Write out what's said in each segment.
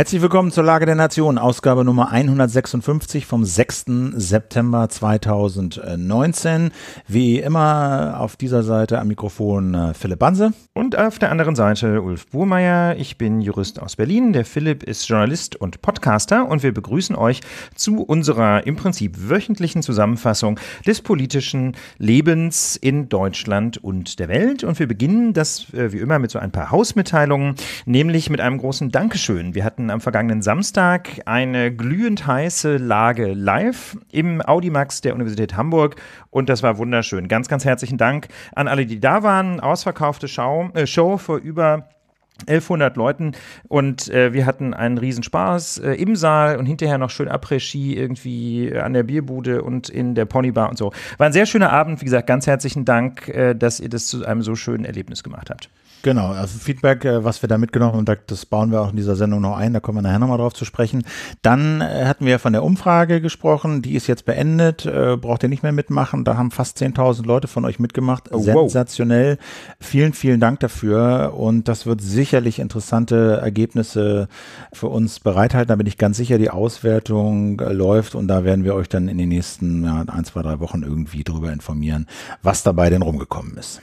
Herzlich willkommen zur Lage der Nation, Ausgabe Nummer 156 vom 6. September 2019. Wie immer auf dieser Seite am Mikrofon äh, Philipp Banse. Und auf der anderen Seite Ulf Burmeier. Ich bin Jurist aus Berlin. Der Philipp ist Journalist und Podcaster und wir begrüßen euch zu unserer im Prinzip wöchentlichen Zusammenfassung des politischen Lebens in Deutschland und der Welt. Und wir beginnen das äh, wie immer mit so ein paar Hausmitteilungen, nämlich mit einem großen Dankeschön. Wir hatten am vergangenen Samstag eine glühend heiße Lage live im Audimax der Universität Hamburg und das war wunderschön. Ganz, ganz herzlichen Dank an alle, die da waren. Ausverkaufte Show, äh, Show vor über 1100 Leuten und äh, wir hatten einen Riesenspaß äh, im Saal und hinterher noch schön Après-Ski irgendwie äh, an der Bierbude und in der Ponybar und so. War ein sehr schöner Abend. Wie gesagt, ganz herzlichen Dank, äh, dass ihr das zu einem so schönen Erlebnis gemacht habt. Genau, also Feedback, äh, was wir da mitgenommen haben, das bauen wir auch in dieser Sendung noch ein, da kommen wir nachher nochmal drauf zu sprechen. Dann äh, hatten wir von der Umfrage gesprochen, die ist jetzt beendet, äh, braucht ihr nicht mehr mitmachen, da haben fast 10.000 Leute von euch mitgemacht, oh, sensationell. Wow. Vielen, vielen Dank dafür und das wird sicherlich interessante Ergebnisse für uns bereithalten, da bin ich ganz sicher, die Auswertung läuft und da werden wir euch dann in den nächsten ja, ein, zwei, drei Wochen irgendwie drüber informieren, was dabei denn rumgekommen ist.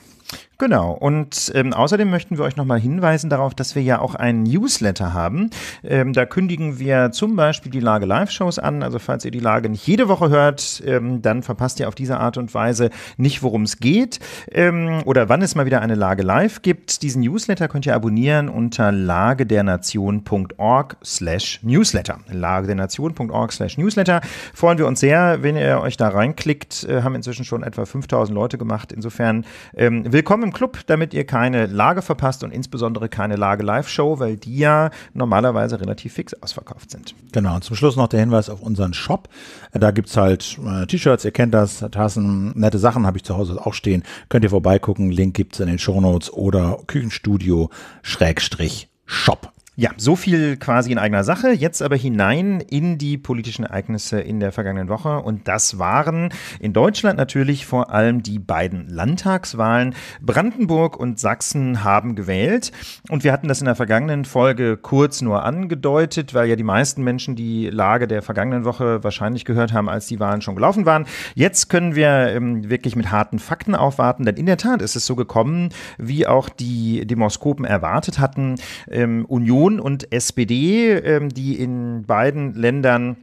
Genau. Und ähm, außerdem möchten wir euch nochmal hinweisen darauf, dass wir ja auch einen Newsletter haben. Ähm, da kündigen wir zum Beispiel die Lage Live-Shows an. Also falls ihr die Lage nicht jede Woche hört, ähm, dann verpasst ihr auf diese Art und Weise nicht, worum es geht ähm, oder wann es mal wieder eine Lage live gibt. Diesen Newsletter könnt ihr abonnieren unter lagedernation.org slash Newsletter. lagedernation.org slash Newsletter. Freuen wir uns sehr, wenn ihr euch da reinklickt. Äh, haben inzwischen schon etwa 5000 Leute gemacht. Insofern ähm, willkommen im Club, damit ihr keine Lage verpasst und insbesondere keine Lage-Live-Show, weil die ja normalerweise relativ fix ausverkauft sind. Genau, und zum Schluss noch der Hinweis auf unseren Shop. Da gibt es halt äh, T-Shirts, ihr kennt das, Tassen, nette Sachen habe ich zu Hause auch stehen. Könnt ihr vorbeigucken, Link gibt es in den Shownotes oder Küchenstudio-Shop. Ja, so viel quasi in eigener Sache. Jetzt aber hinein in die politischen Ereignisse in der vergangenen Woche. Und das waren in Deutschland natürlich vor allem die beiden Landtagswahlen. Brandenburg und Sachsen haben gewählt. Und wir hatten das in der vergangenen Folge kurz nur angedeutet, weil ja die meisten Menschen die Lage der vergangenen Woche wahrscheinlich gehört haben, als die Wahlen schon gelaufen waren. Jetzt können wir ähm, wirklich mit harten Fakten aufwarten, denn in der Tat ist es so gekommen, wie auch die Demoskopen erwartet hatten. Ähm, Union Union und SPD, ähm, die in beiden Ländern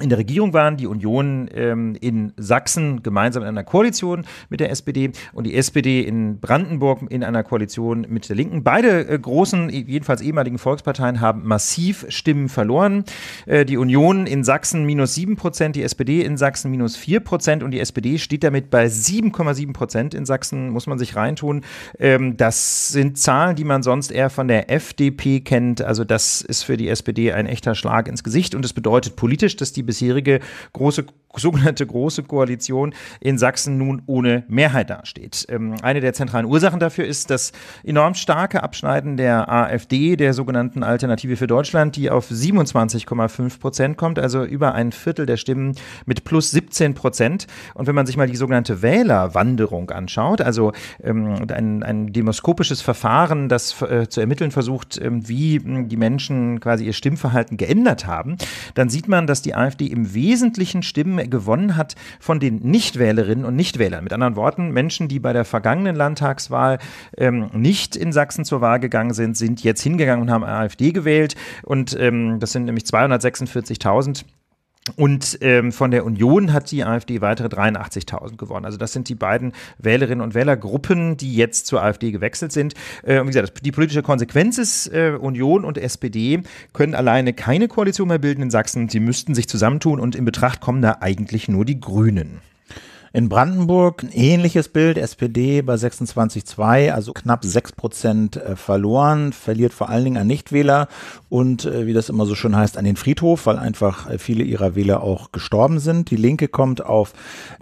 in der Regierung waren, die Union ähm, in Sachsen gemeinsam in einer Koalition mit der SPD und die SPD in Brandenburg in einer Koalition mit der Linken. Beide äh, großen, jedenfalls ehemaligen Volksparteien haben massiv Stimmen verloren. Äh, die Union in Sachsen minus 7 Prozent, die SPD in Sachsen minus 4 Prozent und die SPD steht damit bei 7,7 Prozent in Sachsen, muss man sich reintun. Ähm, das sind Zahlen, die man sonst eher von der FDP kennt. Also das ist für die SPD ein echter Schlag ins Gesicht und es bedeutet politisch, dass die die bisherige große sogenannte Große Koalition in Sachsen nun ohne Mehrheit dasteht. Ähm, eine der zentralen Ursachen dafür ist das enorm starke Abschneiden der AfD, der sogenannten Alternative für Deutschland, die auf 27,5 Prozent kommt, also über ein Viertel der Stimmen mit plus 17 Prozent. Und wenn man sich mal die sogenannte Wählerwanderung anschaut, also ähm, ein, ein demoskopisches Verfahren, das äh, zu ermitteln versucht, ähm, wie hm, die Menschen quasi ihr Stimmverhalten geändert haben, dann sieht man, dass die AfD AfD im Wesentlichen Stimmen gewonnen hat von den Nichtwählerinnen und Nichtwählern. Mit anderen Worten, Menschen, die bei der vergangenen Landtagswahl ähm, nicht in Sachsen zur Wahl gegangen sind, sind jetzt hingegangen und haben AfD gewählt. Und ähm, das sind nämlich 246.000. Und ähm, von der Union hat die AfD weitere 83.000 gewonnen. Also das sind die beiden Wählerinnen und Wählergruppen, die jetzt zur AfD gewechselt sind. Äh, wie gesagt, die politische Konsequenz ist, äh, Union und SPD können alleine keine Koalition mehr bilden in Sachsen. Sie müssten sich zusammentun und in Betracht kommen da eigentlich nur die Grünen. In Brandenburg ein ähnliches Bild, SPD bei 26,2, also knapp 6 Prozent äh, verloren, verliert vor allen Dingen an Nichtwähler und äh, wie das immer so schön heißt, an den Friedhof, weil einfach äh, viele ihrer Wähler auch gestorben sind. Die Linke kommt auf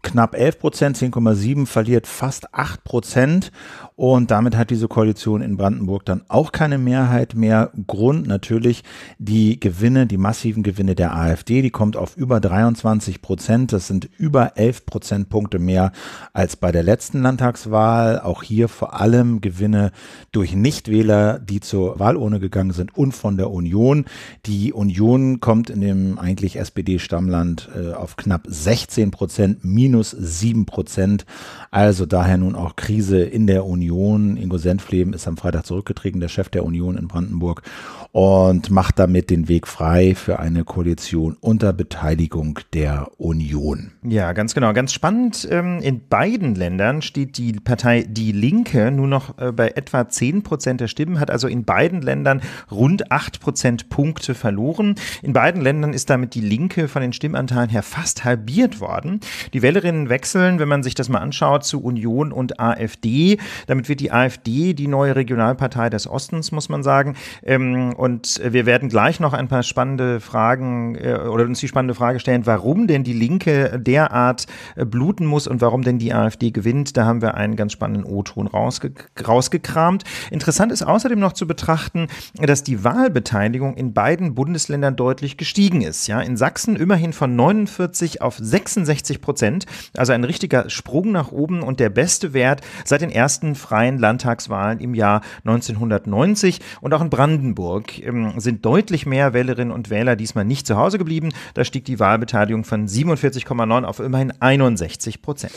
knapp 11 Prozent, 10,7, verliert fast 8 Prozent und damit hat diese Koalition in Brandenburg dann auch keine Mehrheit mehr. Grund natürlich die Gewinne, die massiven Gewinne der AfD, die kommt auf über 23 Prozent, das sind über 11 Prozentpunkte Punkte mehr als bei der letzten Landtagswahl. Auch hier vor allem Gewinne durch Nichtwähler, die zur Wahlurne gegangen sind und von der Union. Die Union kommt in dem eigentlich SPD-Stammland äh, auf knapp 16 Prozent, minus 7 Prozent. Also daher nun auch Krise in der Union. Ingo Senfleben ist am Freitag zurückgetreten, der Chef der Union in Brandenburg und macht damit den Weg frei für eine Koalition unter Beteiligung der Union. Ja, ganz genau. Ganz spannend. Ähm, in beiden Ländern steht die Partei Die Linke nur noch äh, bei etwa 10 Prozent der Stimmen, hat also in beiden Ländern rund 8 Prozent Punkte verloren. In beiden Ländern ist damit die Linke von den Stimmanteilen her fast halbiert worden. Die Wählerinnen wechseln, wenn man sich das mal anschaut, zu Union und AfD. Damit wird die AfD die neue Regionalpartei des Ostens, muss man sagen. Ähm, und äh, wir werden gleich noch ein paar spannende Fragen äh, oder uns die spannende Frage stellen, warum denn die Linke derart äh, bluten muss und warum denn die AfD gewinnt. Da haben wir einen ganz spannenden O-Ton rausge rausgekramt. Interessant ist außerdem noch zu betrachten, dass die Wahlbeteiligung in beiden Bundesländern deutlich gestiegen ist. Ja, in Sachsen immerhin von 49 auf 66 Prozent, also ein richtiger Sprung nach oben und der beste Wert seit den ersten freien Landtagswahlen im Jahr 1990 und auch in Brandenburg ähm, sind deutlich mehr Wählerinnen und Wähler diesmal nicht zu Hause geblieben. Da stieg die Wahlbeteiligung von 47,9 auf immerhin 61 Prozent.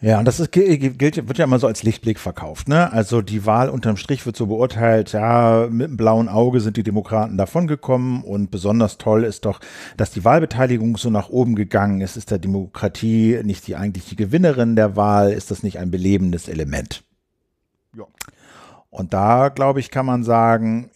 Ja, und das ist, gilt, wird ja immer so als Lichtblick verkauft. Ne? Also die Wahl unterm Strich wird so beurteilt, ja, mit einem blauen Auge sind die Demokraten davongekommen und besonders toll ist doch, dass die Wahlbeteiligung so nach oben gegangen ist. Ist der Demokratie nicht die eigentliche Gewinnerin der Wahl? Ist das nicht ein belebendes Element? Ja. Und da, glaube ich, kann man sagen,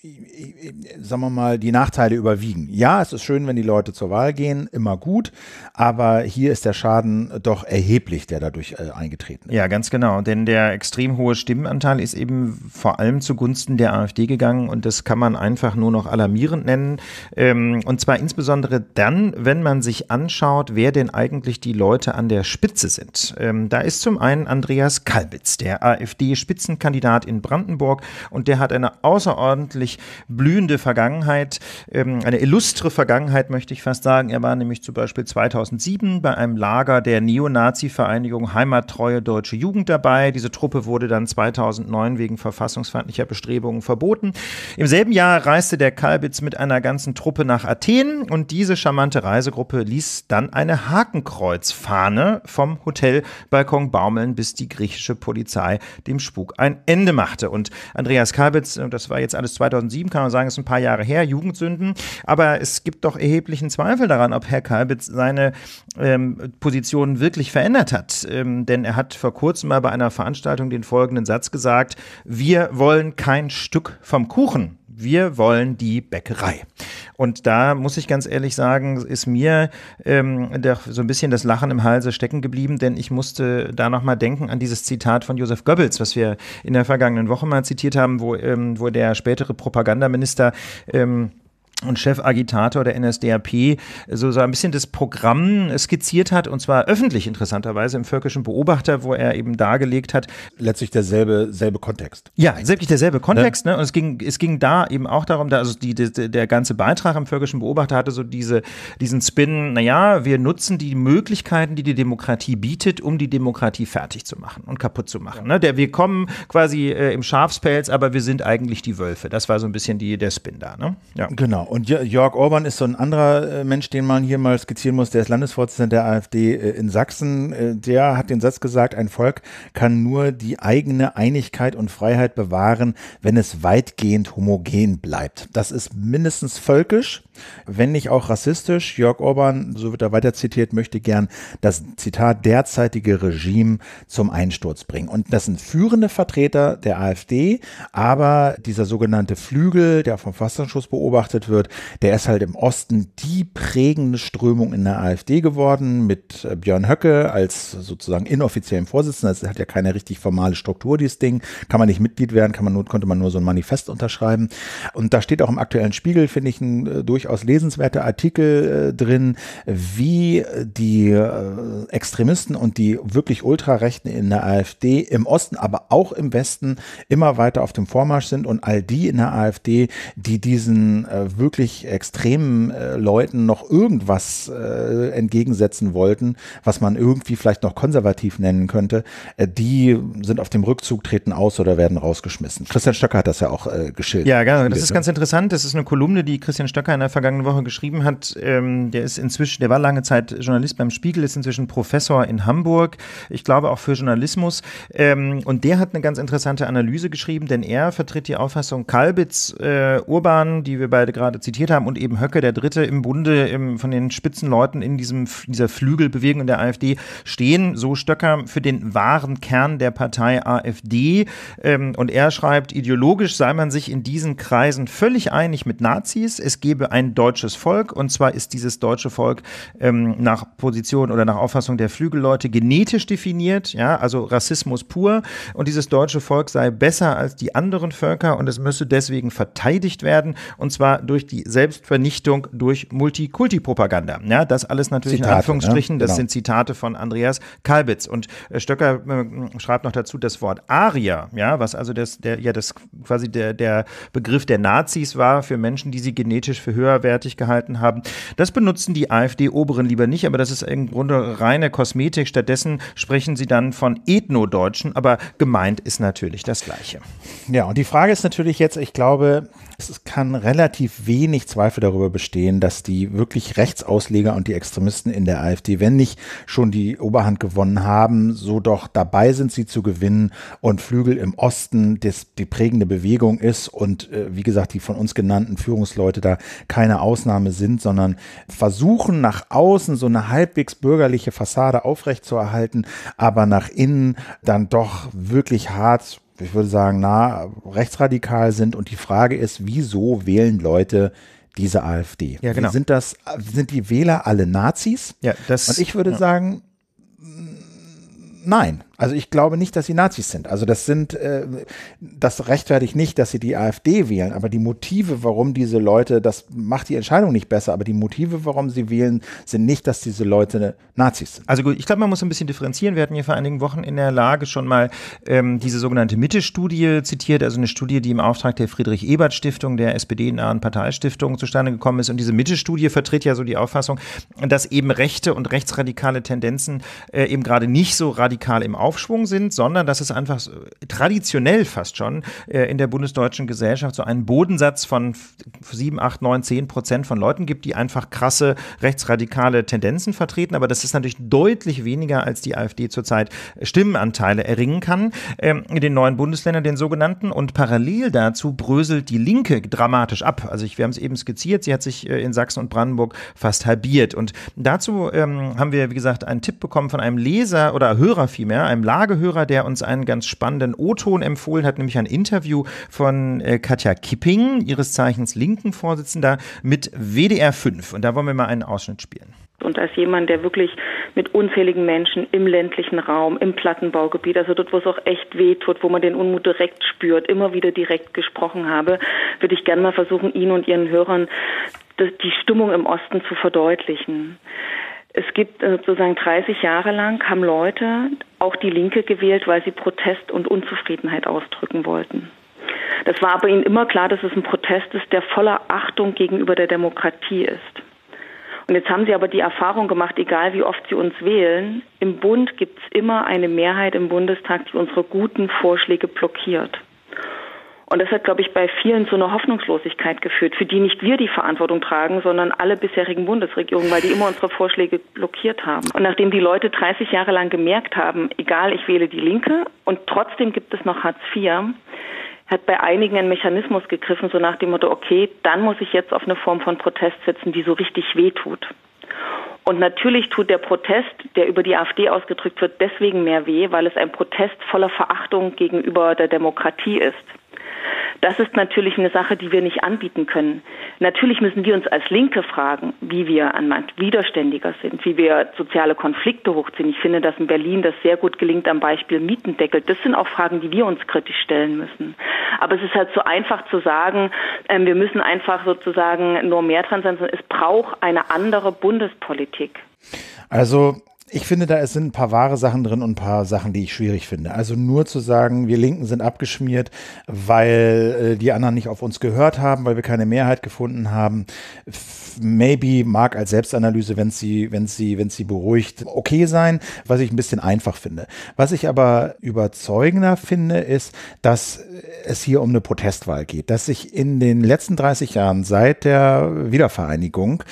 sagen wir mal, die Nachteile überwiegen. Ja, es ist schön, wenn die Leute zur Wahl gehen, immer gut, aber hier ist der Schaden doch erheblich, der dadurch äh, eingetreten ist. Ja, ganz genau, denn der extrem hohe Stimmenanteil ist eben vor allem zugunsten der AfD gegangen und das kann man einfach nur noch alarmierend nennen. Ähm, und zwar insbesondere dann, wenn man sich anschaut, wer denn eigentlich die Leute an der Spitze sind. Ähm, da ist zum einen Andreas Kalbitz, der AfD-Spitzenkandidat in Brandenburg. Hamburg und der hat eine außerordentlich blühende Vergangenheit, ähm, eine illustre Vergangenheit, möchte ich fast sagen. Er war nämlich zum Beispiel 2007 bei einem Lager der Neonazi-Vereinigung Heimattreue Deutsche Jugend dabei. Diese Truppe wurde dann 2009 wegen verfassungsfeindlicher Bestrebungen verboten. Im selben Jahr reiste der Kalbitz mit einer ganzen Truppe nach Athen und diese charmante Reisegruppe ließ dann eine Hakenkreuzfahne vom Hotelbalkon baumeln, bis die griechische Polizei dem Spuk ein Ende machte. Und Andreas Kalbitz, äh, das war jetzt alles 2007, kann man sagen, ist ein paar Jahre her, Jugendsünden. Aber es gibt doch erheblichen Zweifel daran, ob Herr Kalbitz seine ähm, Position wirklich verändert hat. Ähm, denn er hat vor kurzem mal bei einer Veranstaltung den folgenden Satz gesagt, wir wollen kein Stück vom Kuchen wir wollen die Bäckerei. Und da muss ich ganz ehrlich sagen, ist mir ähm, so ein bisschen das Lachen im Halse stecken geblieben, denn ich musste da nochmal denken an dieses Zitat von Josef Goebbels, was wir in der vergangenen Woche mal zitiert haben, wo, ähm, wo der spätere Propagandaminister ähm, und Chefagitator der NSDAP so, ein bisschen das Programm skizziert hat, und zwar öffentlich interessanterweise im Völkischen Beobachter, wo er eben dargelegt hat. Letztlich derselbe selbe Kontext. Ja, letztlich derselbe ne? Kontext. Ne? ne? Und es ging, es ging da eben auch darum, da, also die, die, der ganze Beitrag im Völkischen Beobachter hatte so diese, diesen Spin, naja, wir nutzen die Möglichkeiten, die die Demokratie bietet, um die Demokratie fertig zu machen und kaputt zu machen. Ne? Der, wir kommen quasi äh, im Schafspelz, aber wir sind eigentlich die Wölfe. Das war so ein bisschen die, der Spin da. Ne? Ja. Genau. Und Jörg Orban ist so ein anderer äh, Mensch, den man hier mal skizzieren muss. Der ist Landesvorsitzender der AfD äh, in Sachsen. Äh, der hat den Satz gesagt, ein Volk kann nur die eigene Einigkeit und Freiheit bewahren, wenn es weitgehend homogen bleibt. Das ist mindestens völkisch wenn nicht auch rassistisch. Jörg Orban, so wird er weiter zitiert, möchte gern das Zitat derzeitige Regime zum Einsturz bringen. Und das sind führende Vertreter der AfD, aber dieser sogenannte Flügel, der vom Verfassungsschutz beobachtet wird, der ist halt im Osten die prägende Strömung in der AfD geworden, mit äh, Björn Höcke als sozusagen inoffiziellen Vorsitzenden. Das hat ja keine richtig formale Struktur, dieses Ding. Kann man nicht Mitglied werden, kann man nur, konnte man nur so ein Manifest unterschreiben. Und da steht auch im aktuellen Spiegel, finde ich, ein durch äh, durchaus lesenswerte Artikel äh, drin, wie die äh, Extremisten und die wirklich Ultrarechten in der AfD im Osten, aber auch im Westen immer weiter auf dem Vormarsch sind und all die in der AfD, die diesen äh, wirklich extremen äh, Leuten noch irgendwas äh, entgegensetzen wollten, was man irgendwie vielleicht noch konservativ nennen könnte, äh, die sind auf dem Rückzug, treten aus oder werden rausgeschmissen. Christian Stöcker hat das ja auch geschildert. Ja, genau. Das ist ne? ganz interessant. Das ist eine Kolumne, die Christian Stöcker in der vergangenen Woche geschrieben hat, ähm, der ist inzwischen, der war lange Zeit Journalist beim Spiegel, ist inzwischen Professor in Hamburg, ich glaube auch für Journalismus. Ähm, und der hat eine ganz interessante Analyse geschrieben, denn er vertritt die Auffassung Kalbitz, äh, Urban, die wir beide gerade zitiert haben, und eben Höcke, der Dritte im Bunde im, von den Spitzenleuten in diesem, dieser Flügelbewegung der AfD, stehen, so Stöcker, für den wahren Kern der Partei AfD. Ähm, und er schreibt, ideologisch sei man sich in diesen Kreisen völlig einig mit Nazis. Es gebe ein ein deutsches Volk und zwar ist dieses deutsche Volk ähm, nach Position oder nach Auffassung der Flügelleute genetisch definiert, ja, also Rassismus pur und dieses deutsche Volk sei besser als die anderen Völker und es müsse deswegen verteidigt werden und zwar durch die Selbstvernichtung durch Multikulti-Propaganda. Ja, das alles natürlich Zitate, in ne? Anführungsstrichen, ne? genau. das sind Zitate von Andreas Kalbitz und äh, Stöcker äh, schreibt noch dazu das Wort Arier, ja, was also das, der, ja, das quasi der, der Begriff der Nazis war für Menschen, die sie genetisch für höher höherwertig gehalten haben. Das benutzen die AfD-Oberen lieber nicht, aber das ist im Grunde reine Kosmetik. Stattdessen sprechen sie dann von Ethnodeutschen, aber gemeint ist natürlich das Gleiche. Ja, und die Frage ist natürlich jetzt, ich glaube, es kann relativ wenig Zweifel darüber bestehen, dass die wirklich Rechtsausleger und die Extremisten in der AfD, wenn nicht schon die Oberhand gewonnen haben, so doch dabei sind, sie zu gewinnen und Flügel im Osten das, die prägende Bewegung ist und äh, wie gesagt, die von uns genannten Führungsleute da keine keine Ausnahme sind, sondern versuchen nach außen so eine halbwegs bürgerliche Fassade aufrechtzuerhalten, aber nach innen dann doch wirklich hart ich würde sagen, na, rechtsradikal sind. Und die Frage ist, wieso wählen Leute diese AfD? Ja, genau. Sind das, sind die Wähler alle Nazis? Ja, das. Und ich würde ja. sagen, nein. Also ich glaube nicht, dass sie Nazis sind. Also das sind, äh, das rechtfertigt nicht, dass sie die AfD wählen, aber die Motive, warum diese Leute, das macht die Entscheidung nicht besser, aber die Motive, warum sie wählen, sind nicht, dass diese Leute Nazis sind. Also gut, ich glaube, man muss ein bisschen differenzieren. Wir hatten hier vor einigen Wochen in der Lage schon mal ähm, diese sogenannte Mitte-Studie zitiert, also eine Studie, die im Auftrag der Friedrich-Ebert-Stiftung, der SPD-nahen Parteistiftung zustande gekommen ist. Und diese Mitte-Studie vertritt ja so die Auffassung, dass eben rechte und rechtsradikale Tendenzen äh, eben gerade nicht so radikal im Auftrag Aufschwung sind, sondern dass es einfach traditionell fast schon äh, in der bundesdeutschen Gesellschaft so einen Bodensatz von 7, 8, 9, 10 Prozent von Leuten gibt, die einfach krasse rechtsradikale Tendenzen vertreten. Aber das ist natürlich deutlich weniger, als die AfD zurzeit Stimmenanteile erringen kann ähm, in den neuen Bundesländern, den sogenannten. Und parallel dazu bröselt die Linke dramatisch ab. Also ich, wir haben es eben skizziert, sie hat sich äh, in Sachsen und Brandenburg fast halbiert. Und dazu ähm, haben wir, wie gesagt, einen Tipp bekommen von einem Leser oder Hörer vielmehr, einem Lagehörer, der uns einen ganz spannenden O-Ton empfohlen hat, nämlich ein Interview von äh, Katja Kipping, ihres Zeichens linken Vorsitzender, mit WDR 5. Und da wollen wir mal einen Ausschnitt spielen. Und als jemand, der wirklich mit unzähligen Menschen im ländlichen Raum, im Plattenbaugebiet, also dort, wo es auch echt weh tut, wo man den Unmut direkt spürt, immer wieder direkt gesprochen habe, würde ich gerne mal versuchen, Ihnen und Ihren Hörern die Stimmung im Osten zu verdeutlichen. Es gibt äh, sozusagen 30 Jahre lang haben Leute auch die Linke gewählt, weil sie Protest und Unzufriedenheit ausdrücken wollten. Das war aber ihnen immer klar, dass es ein Protest ist, der voller Achtung gegenüber der Demokratie ist. Und jetzt haben sie aber die Erfahrung gemacht, egal wie oft sie uns wählen, im Bund gibt es immer eine Mehrheit im Bundestag, die unsere guten Vorschläge blockiert. Und das hat, glaube ich, bei vielen zu einer Hoffnungslosigkeit geführt, für die nicht wir die Verantwortung tragen, sondern alle bisherigen Bundesregierungen, weil die immer unsere Vorschläge blockiert haben. Und nachdem die Leute 30 Jahre lang gemerkt haben, egal, ich wähle die Linke und trotzdem gibt es noch Hartz IV, hat bei einigen ein Mechanismus gegriffen, so nach dem Motto, okay, dann muss ich jetzt auf eine Form von Protest setzen, die so richtig wehtut. Und natürlich tut der Protest, der über die AfD ausgedrückt wird, deswegen mehr weh, weil es ein Protest voller Verachtung gegenüber der Demokratie ist. Das ist natürlich eine Sache, die wir nicht anbieten können. Natürlich müssen wir uns als Linke fragen, wie wir an manch widerständiger sind, wie wir soziale Konflikte hochziehen. Ich finde, dass in Berlin das sehr gut gelingt am Beispiel Mietendeckel. Das sind auch Fragen, die wir uns kritisch stellen müssen. Aber es ist halt so einfach zu sagen, ähm, wir müssen einfach sozusagen nur mehr dran sein, sondern es braucht eine andere Bundespolitik. Also ich finde, da sind ein paar wahre Sachen drin und ein paar Sachen, die ich schwierig finde. Also nur zu sagen, wir Linken sind abgeschmiert, weil äh, die anderen nicht auf uns gehört haben, weil wir keine Mehrheit gefunden haben. Maybe mag als Selbstanalyse, wenn sie, wenn sie, wenn sie beruhigt, okay sein, was ich ein bisschen einfach finde. Was ich aber überzeugender finde, ist, dass es hier um eine Protestwahl geht, dass sich in den letzten 30 Jahren seit der Wiedervereinigung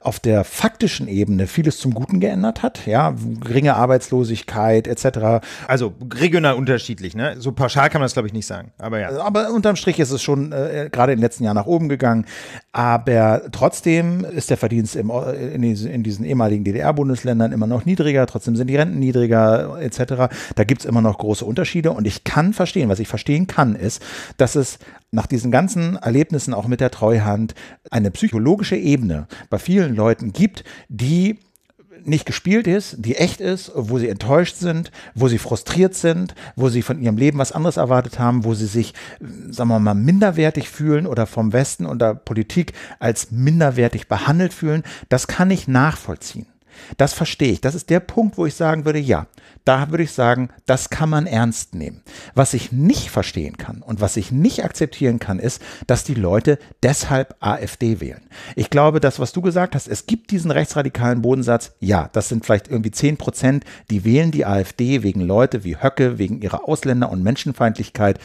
auf der faktischen Ebene vieles zum Guten geändert hat. Ja, geringe Arbeitslosigkeit etc. Also regional unterschiedlich, ne? So pauschal kann man das, glaube ich, nicht sagen. Aber ja. Äh, aber unterm Strich ist es schon äh, gerade den letzten Jahren nach oben gegangen. Aber trotzdem ist der Verdienst im, äh, in, diesen, in diesen ehemaligen DDR-Bundesländern immer noch niedriger, trotzdem sind die Renten niedriger etc. Da gibt es immer noch große Unterschiede und ich kann verstehen, was ich verstehen kann, ist, dass es nach diesen ganzen Erlebnissen auch mit der Treuhand eine psychologische Ebene bei vielen Leuten gibt, die nicht gespielt ist, die echt ist, wo sie enttäuscht sind, wo sie frustriert sind, wo sie von ihrem Leben was anderes erwartet haben, wo sie sich, äh, sagen wir mal, minderwertig fühlen oder vom Westen und der Politik als minderwertig behandelt fühlen, das kann ich nachvollziehen. Das verstehe ich. Das ist der Punkt, wo ich sagen würde, ja, da würde ich sagen, das kann man ernst nehmen. Was ich nicht verstehen kann und was ich nicht akzeptieren kann, ist, dass die Leute deshalb AfD wählen. Ich glaube, das, was du gesagt hast, es gibt diesen rechtsradikalen Bodensatz, ja, das sind vielleicht irgendwie 10 Prozent, die wählen die AfD wegen Leute wie Höcke, wegen ihrer Ausländer und Menschenfeindlichkeit.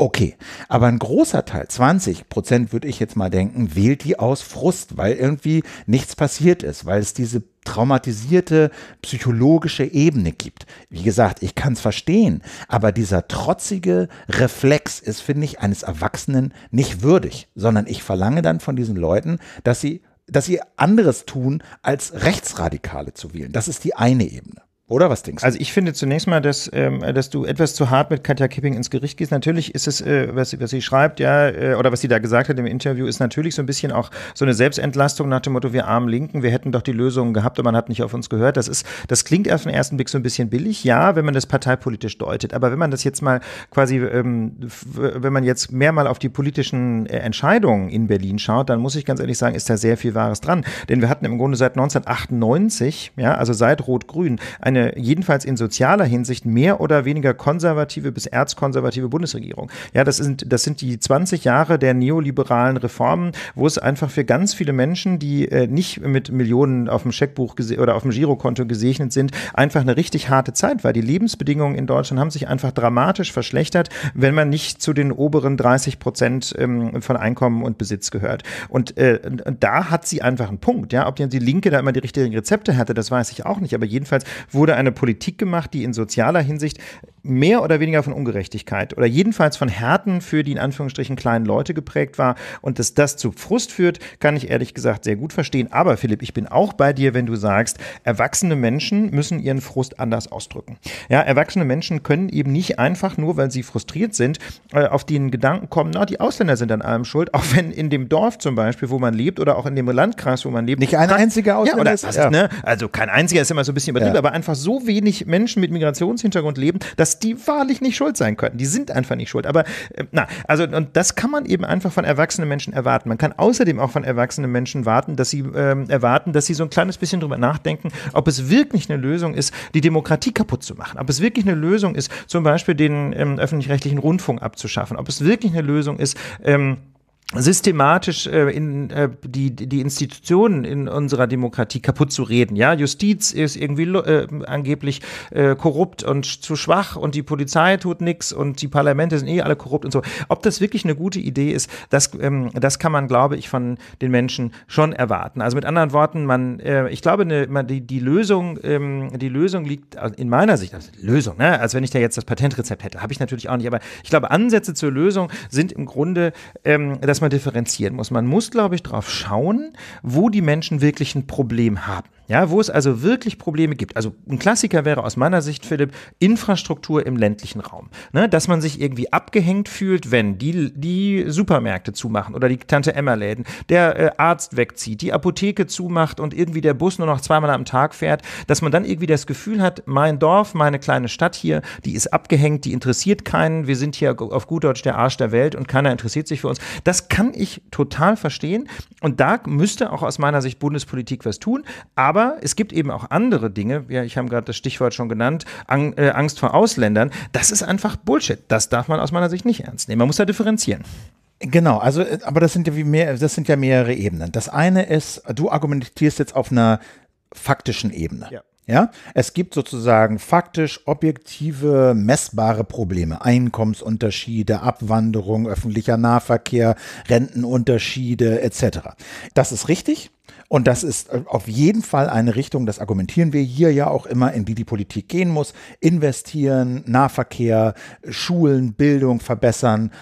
Okay, aber ein großer Teil, 20 Prozent würde ich jetzt mal denken, wählt die aus Frust, weil irgendwie nichts passiert ist, weil es diese traumatisierte psychologische Ebene gibt. Wie gesagt, ich kann es verstehen, aber dieser trotzige Reflex ist, finde ich, eines Erwachsenen nicht würdig, sondern ich verlange dann von diesen Leuten, dass sie, dass sie anderes tun, als Rechtsradikale zu wählen. Das ist die eine Ebene. Oder was denkst du? Also ich finde zunächst mal, dass, ähm, dass du etwas zu hart mit Katja Kipping ins Gericht gehst. Natürlich ist es, äh, was, was sie schreibt, ja, äh, oder was sie da gesagt hat im Interview, ist natürlich so ein bisschen auch so eine Selbstentlastung nach dem Motto, wir armen Linken, wir hätten doch die Lösungen gehabt und man hat nicht auf uns gehört. Das ist, das klingt auf den ersten Blick so ein bisschen billig, ja, wenn man das parteipolitisch deutet. Aber wenn man das jetzt mal quasi, ähm, wenn man jetzt mehr mal auf die politischen äh, Entscheidungen in Berlin schaut, dann muss ich ganz ehrlich sagen, ist da sehr viel Wahres dran. Denn wir hatten im Grunde seit 1998, ja, also seit Rot-Grün, eine eine jedenfalls in sozialer Hinsicht mehr oder weniger konservative bis erzkonservative Bundesregierung. Ja, das sind, das sind die 20 Jahre der neoliberalen Reformen, wo es einfach für ganz viele Menschen, die äh, nicht mit Millionen auf dem Scheckbuch oder auf dem Girokonto gesegnet sind, einfach eine richtig harte Zeit war. Die Lebensbedingungen in Deutschland haben sich einfach dramatisch verschlechtert, wenn man nicht zu den oberen 30 Prozent ähm, von Einkommen und Besitz gehört. Und äh, da hat sie einfach einen Punkt. Ja, ob die Linke da immer die richtigen Rezepte hatte, das weiß ich auch nicht. Aber jedenfalls wurde wurde eine Politik gemacht, die in sozialer Hinsicht mehr oder weniger von Ungerechtigkeit oder jedenfalls von Härten für die in Anführungsstrichen kleinen Leute geprägt war und dass das zu Frust führt, kann ich ehrlich gesagt sehr gut verstehen. Aber Philipp, ich bin auch bei dir, wenn du sagst, erwachsene Menschen müssen ihren Frust anders ausdrücken. Ja, erwachsene Menschen können eben nicht einfach nur, weil sie frustriert sind, äh, auf den Gedanken kommen, na, die Ausländer sind an allem schuld, auch wenn in dem Dorf zum Beispiel, wo man lebt oder auch in dem Landkreis, wo man lebt. Nicht ein einziger Ausländer. Ja, oder ist, ja. Ne? Also kein einziger ist immer so ein bisschen übertrieben, ja. aber einfach so wenig Menschen mit Migrationshintergrund leben, dass dass die wahrlich nicht schuld sein könnten. Die sind einfach nicht schuld. Aber äh, na, also und das kann man eben einfach von erwachsenen Menschen erwarten. Man kann außerdem auch von erwachsenen Menschen warten, dass sie ähm, erwarten, dass sie so ein kleines bisschen drüber nachdenken, ob es wirklich eine Lösung ist, die Demokratie kaputt zu machen. Ob es wirklich eine Lösung ist, zum Beispiel den ähm, öffentlich-rechtlichen Rundfunk abzuschaffen. Ob es wirklich eine Lösung ist, ähm, systematisch äh, in äh, die die Institutionen in unserer Demokratie kaputt zu reden. Ja, Justiz ist irgendwie äh, angeblich äh, korrupt und zu schwach und die Polizei tut nichts und die Parlamente sind eh alle korrupt und so. Ob das wirklich eine gute Idee ist, das ähm, das kann man glaube ich von den Menschen schon erwarten. Also mit anderen Worten, man äh, ich glaube ne, man, die die Lösung ähm, die Lösung liegt also in meiner Sicht also Lösung, ne? als wenn ich da jetzt das Patentrezept hätte, habe ich natürlich auch nicht, aber ich glaube Ansätze zur Lösung sind im Grunde ähm, das erstmal differenzieren muss. Man muss, glaube ich, darauf schauen, wo die Menschen wirklich ein Problem haben. Ja, wo es also wirklich Probleme gibt. Also ein Klassiker wäre aus meiner Sicht, Philipp, Infrastruktur im ländlichen Raum. Ne, dass man sich irgendwie abgehängt fühlt, wenn die, die Supermärkte zumachen oder die Tante Emma-Läden, der äh, Arzt wegzieht, die Apotheke zumacht und irgendwie der Bus nur noch zweimal am Tag fährt, dass man dann irgendwie das Gefühl hat, mein Dorf, meine kleine Stadt hier, die ist abgehängt, die interessiert keinen, wir sind hier auf gut Deutsch der Arsch der Welt und keiner interessiert sich für uns. Das kann ich total verstehen und da müsste auch aus meiner Sicht Bundespolitik was tun, aber aber es gibt eben auch andere Dinge, ja, ich habe gerade das Stichwort schon genannt, Ang äh, Angst vor Ausländern. Das ist einfach Bullshit. Das darf man aus meiner Sicht nicht ernst nehmen. Man muss da differenzieren. Genau, also äh, aber das sind ja wie mehr, das sind ja mehrere Ebenen. Das eine ist, du argumentierst jetzt auf einer faktischen Ebene. Ja. Ja, es gibt sozusagen faktisch objektive, messbare Probleme. Einkommensunterschiede, Abwanderung, öffentlicher Nahverkehr, Rentenunterschiede etc. Das ist richtig. Und das ist äh, auf jeden Fall eine Richtung, das argumentieren wir hier ja auch immer, in die die Politik gehen muss. Investieren, Nahverkehr, äh, Schulen, Bildung verbessern,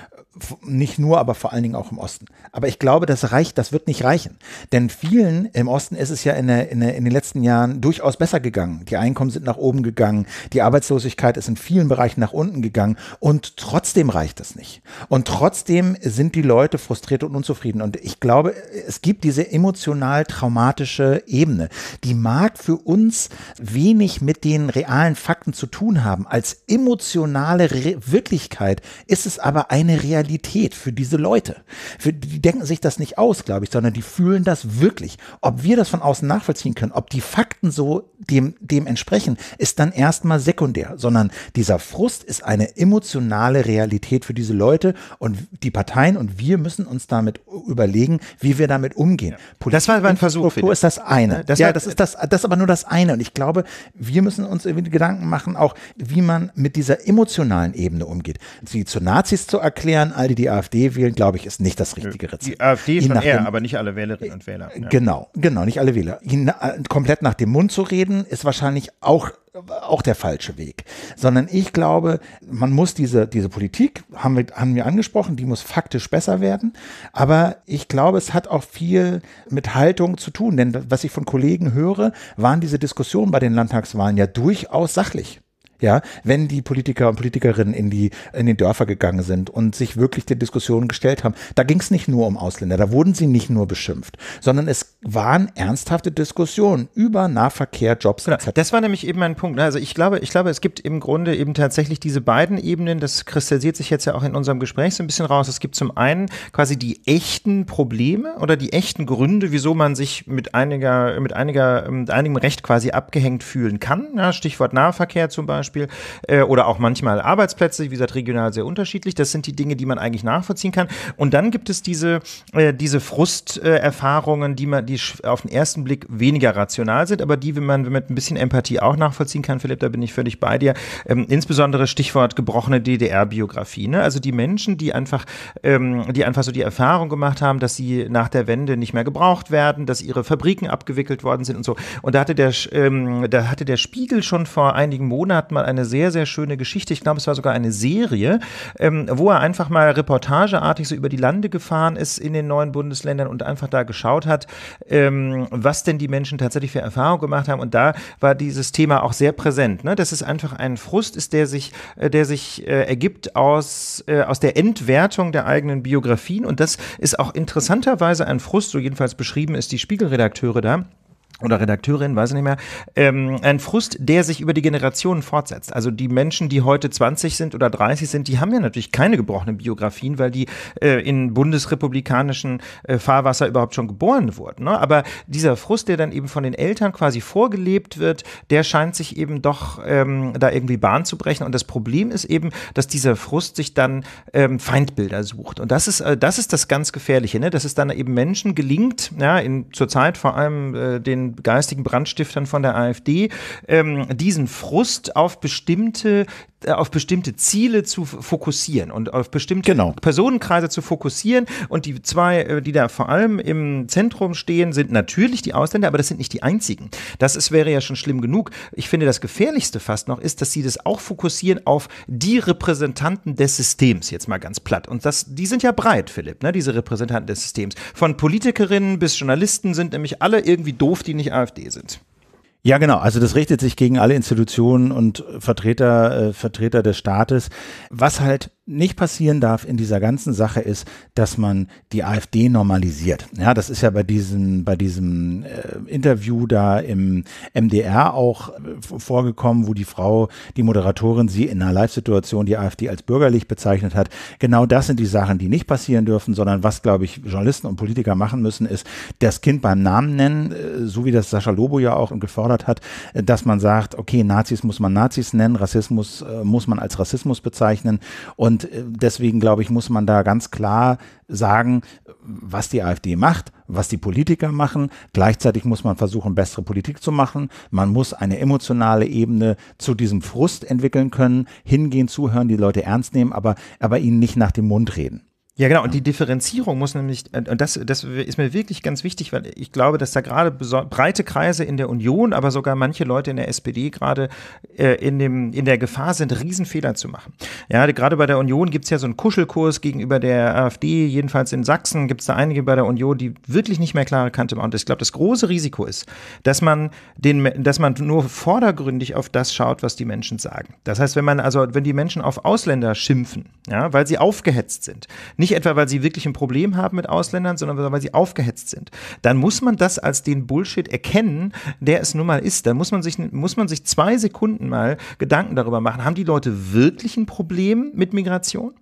nicht nur, aber vor allen Dingen auch im Osten. Aber ich glaube, das reicht, das wird nicht reichen. Denn vielen im Osten ist es ja in, der, in, der, in den letzten Jahren durchaus besser gegangen. Die Einkommen sind nach oben gegangen, die Arbeitslosigkeit ist in vielen Bereichen nach unten gegangen und trotzdem reicht das nicht. Und trotzdem sind die Leute frustriert und unzufrieden. Und ich glaube, es gibt diese emotional traumatische Ebene. Die mag für uns wenig mit den realen Fakten zu tun haben. Als emotionale Re Wirklichkeit ist es aber eine Realität Realität für diese Leute. Für, die denken sich das nicht aus, glaube ich, sondern die fühlen das wirklich. Ob wir das von außen nachvollziehen können, ob die Fakten so dem, dem entsprechen, ist dann erstmal sekundär, sondern dieser Frust ist eine emotionale Realität für diese Leute und die Parteien und wir müssen uns damit überlegen, wie wir damit umgehen. Politik das war mein Versuch. Struktur ist das eine. Das ja, das ist das, das ist aber nur das eine. Und ich glaube, wir müssen uns irgendwie Gedanken machen, auch wie man mit dieser emotionalen Ebene umgeht. Sie zu Nazis zu erklären, all die AfD wählen, glaube ich, ist nicht das richtige Rezept. Die AfD schon eher, aber nicht alle Wählerinnen und Wähler. Ja. Genau, genau, nicht alle Wähler. Ihn, äh, komplett nach dem Mund zu reden, ist wahrscheinlich auch auch der falsche Weg, sondern ich glaube, man muss diese, diese Politik, haben wir, haben wir angesprochen, die muss faktisch besser werden, aber ich glaube, es hat auch viel mit Haltung zu tun, denn was ich von Kollegen höre, waren diese Diskussionen bei den Landtagswahlen ja durchaus sachlich ja, wenn die Politiker und Politikerinnen in die in den Dörfer gegangen sind und sich wirklich der Diskussion gestellt haben, da ging es nicht nur um Ausländer, da wurden sie nicht nur beschimpft, sondern es waren ernsthafte Diskussionen über Nahverkehr, Jobs. Genau. Das war nämlich eben mein Punkt. Ne? Also ich glaube, ich glaube, es gibt im Grunde eben tatsächlich diese beiden Ebenen. Das kristallisiert sich jetzt ja auch in unserem Gespräch so ein bisschen raus. Es gibt zum einen quasi die echten Probleme oder die echten Gründe, wieso man sich mit einiger mit einiger mit einigem Recht quasi abgehängt fühlen kann. Ja, Stichwort Nahverkehr zum Beispiel. Beispiel, äh, oder auch manchmal Arbeitsplätze, wie gesagt, regional sehr unterschiedlich. Das sind die Dinge, die man eigentlich nachvollziehen kann. Und dann gibt es diese, äh, diese Frusterfahrungen, die man, die auf den ersten Blick weniger rational sind, aber die, wenn man mit ein bisschen Empathie auch nachvollziehen kann, Philipp, da bin ich völlig bei dir. Ähm, insbesondere Stichwort gebrochene DDR-Biografie. Ne? Also die Menschen, die einfach, ähm, die einfach so die Erfahrung gemacht haben, dass sie nach der Wende nicht mehr gebraucht werden, dass ihre Fabriken abgewickelt worden sind und so. Und da hatte der, ähm, da hatte der Spiegel schon vor einigen Monaten mal mal eine sehr, sehr schöne Geschichte. Ich glaube, es war sogar eine Serie, ähm, wo er einfach mal reportageartig so über die Lande gefahren ist in den neuen Bundesländern und einfach da geschaut hat, ähm, was denn die Menschen tatsächlich für Erfahrungen gemacht haben. Und da war dieses Thema auch sehr präsent, ne? dass es einfach ein Frust ist, der sich, äh, der sich äh, ergibt aus, äh, aus der Entwertung der eigenen Biografien. Und das ist auch interessanterweise ein Frust, so jedenfalls beschrieben ist die Spiegelredakteure da oder Redakteurin, weiß ich nicht mehr, ähm, ein Frust, der sich über die Generationen fortsetzt. Also die Menschen, die heute 20 sind oder 30 sind, die haben ja natürlich keine gebrochenen Biografien, weil die äh, in bundesrepublikanischen äh, Fahrwasser überhaupt schon geboren wurden. Ne? Aber dieser Frust, der dann eben von den Eltern quasi vorgelebt wird, der scheint sich eben doch ähm, da irgendwie Bahn zu brechen. Und das Problem ist eben, dass dieser Frust sich dann ähm, Feindbilder sucht. Und das ist, äh, das ist das ganz Gefährliche, ne? dass es dann eben Menschen gelingt, ja, in, zur Zeit vor allem äh, den geistigen Brandstiftern von der AfD, ähm, diesen Frust auf bestimmte äh, auf bestimmte Ziele zu fokussieren und auf bestimmte genau. Personenkreise zu fokussieren. Und die zwei, äh, die da vor allem im Zentrum stehen, sind natürlich die Ausländer, aber das sind nicht die einzigen. Das ist, wäre ja schon schlimm genug. Ich finde, das Gefährlichste fast noch ist, dass sie das auch fokussieren auf die Repräsentanten des Systems, jetzt mal ganz platt. Und das, die sind ja breit, Philipp, ne, diese Repräsentanten des Systems. Von Politikerinnen bis Journalisten sind nämlich alle irgendwie doof, die nicht AfD sind. Ja, genau. Also das richtet sich gegen alle Institutionen und Vertreter, äh, Vertreter des Staates. Was halt nicht passieren darf in dieser ganzen Sache ist, dass man die AfD normalisiert. Ja, das ist ja bei diesem, bei diesem äh, Interview da im MDR auch äh, vorgekommen, wo die Frau, die Moderatorin, sie in einer Live-Situation die AfD als bürgerlich bezeichnet hat. Genau das sind die Sachen, die nicht passieren dürfen, sondern was, glaube ich, Journalisten und Politiker machen müssen, ist das Kind beim Namen nennen, äh, so wie das Sascha Lobo ja auch gefordert hat, äh, dass man sagt, okay, Nazis muss man Nazis nennen, Rassismus äh, muss man als Rassismus bezeichnen und und äh, deswegen, glaube ich, muss man da ganz klar sagen, was die AfD macht, was die Politiker machen. Gleichzeitig muss man versuchen, bessere Politik zu machen. Man muss eine emotionale Ebene zu diesem Frust entwickeln können, hingehen, zuhören, die Leute ernst nehmen, aber, aber ihnen nicht nach dem Mund reden. Ja, genau. Und die Differenzierung muss nämlich, äh, und das, das ist mir wirklich ganz wichtig, weil ich glaube, dass da gerade breite Kreise in der Union, aber sogar manche Leute in der SPD gerade äh, in, dem, in der Gefahr sind, Riesenfehler zu machen. Ja, gerade bei der Union gibt's ja so einen Kuschelkurs gegenüber der AfD, jedenfalls in Sachsen gibt's da einige bei der Union, die wirklich nicht mehr klare Kante machen. Und ich glaube, das große Risiko ist, dass man, den, dass man nur vordergründig auf das schaut, was die Menschen sagen. Das heißt, wenn man also, wenn die Menschen auf Ausländer schimpfen, ja, weil sie aufgehetzt sind, nicht nicht etwa, weil sie wirklich ein Problem haben mit Ausländern, sondern weil sie aufgehetzt sind. Dann muss man das als den Bullshit erkennen, der es nun mal ist. Dann muss man sich, muss man sich zwei Sekunden mal Gedanken darüber machen. Haben die Leute wirklich ein Problem mit Migration?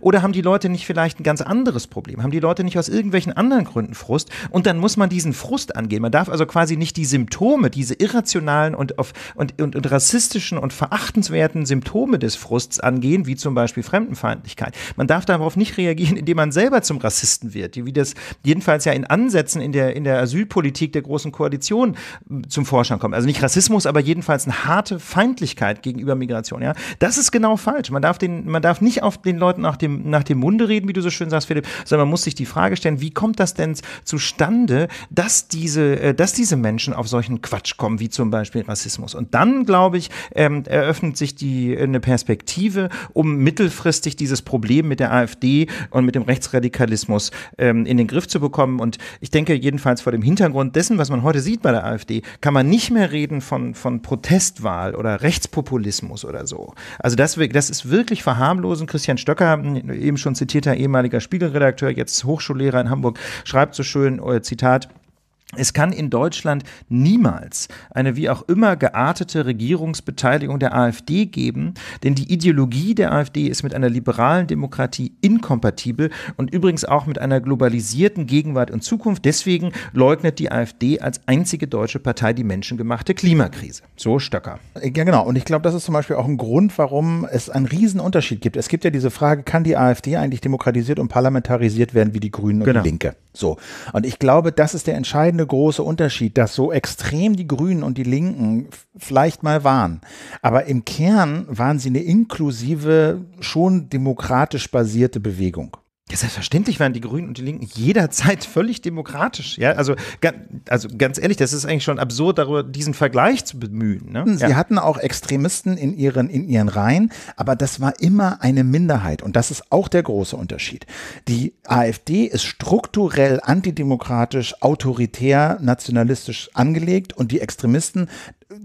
Oder haben die Leute nicht vielleicht ein ganz anderes Problem? Haben die Leute nicht aus irgendwelchen anderen Gründen Frust? Und dann muss man diesen Frust angehen. Man darf also quasi nicht die Symptome, diese irrationalen und, auf, und, und, und rassistischen und verachtenswerten Symptome des Frusts angehen, wie zum Beispiel Fremdenfeindlichkeit. Man darf darauf nicht reagieren, indem man selber zum Rassisten wird, wie das jedenfalls ja in Ansätzen in der, in der Asylpolitik der Großen Koalition hm, zum Vorschein kommt. Also nicht Rassismus, aber jedenfalls eine harte Feindlichkeit gegenüber Migration. Ja? Das ist genau falsch. Man darf, den, man darf nicht auf den Leuten nach dem, nach dem Munde reden, wie du so schön sagst, Philipp, sondern man muss sich die Frage stellen, wie kommt das denn zustande, dass diese, äh, dass diese Menschen auf solchen Quatsch kommen, wie zum Beispiel Rassismus. Und dann, glaube ich, ähm, eröffnet sich die, äh, eine Perspektive, um mittelfristig dieses Problem mit der AfD und mit dem Rechtsradikalismus ähm, in den Griff zu bekommen. Und ich denke, jedenfalls vor dem Hintergrund dessen, was man heute sieht bei der AfD, kann man nicht mehr reden von, von Protestwahl oder Rechtspopulismus oder so. Also das, das ist wirklich verharmlosen. Christian Stöcker eben schon zitierter ehemaliger Spiegelredakteur, jetzt Hochschullehrer in Hamburg, schreibt so schön, äh, Zitat, es kann in Deutschland niemals eine wie auch immer geartete Regierungsbeteiligung der AfD geben, denn die Ideologie der AfD ist mit einer liberalen Demokratie inkompatibel und übrigens auch mit einer globalisierten Gegenwart und Zukunft. Deswegen leugnet die AfD als einzige deutsche Partei die menschengemachte Klimakrise. So Stöcker. Ja, genau. Und ich glaube, das ist zum Beispiel auch ein Grund, warum es einen Riesenunterschied gibt. Es gibt ja diese Frage, kann die AfD eigentlich demokratisiert und parlamentarisiert werden wie die Grünen und genau. die Linke? So. Und ich glaube, das ist der entscheidende große Unterschied, dass so extrem die Grünen und die Linken vielleicht mal waren. Aber im Kern waren sie eine inklusive, schon demokratisch basierte Bewegung. Ja, selbstverständlich waren die Grünen und die Linken jederzeit völlig demokratisch. Ja, also, also ganz ehrlich, das ist eigentlich schon absurd, darüber diesen Vergleich zu bemühen. Ne? Sie ja. hatten auch Extremisten in ihren, in ihren Reihen, aber das war immer eine Minderheit. Und das ist auch der große Unterschied. Die AfD ist strukturell antidemokratisch, autoritär, nationalistisch angelegt und die Extremisten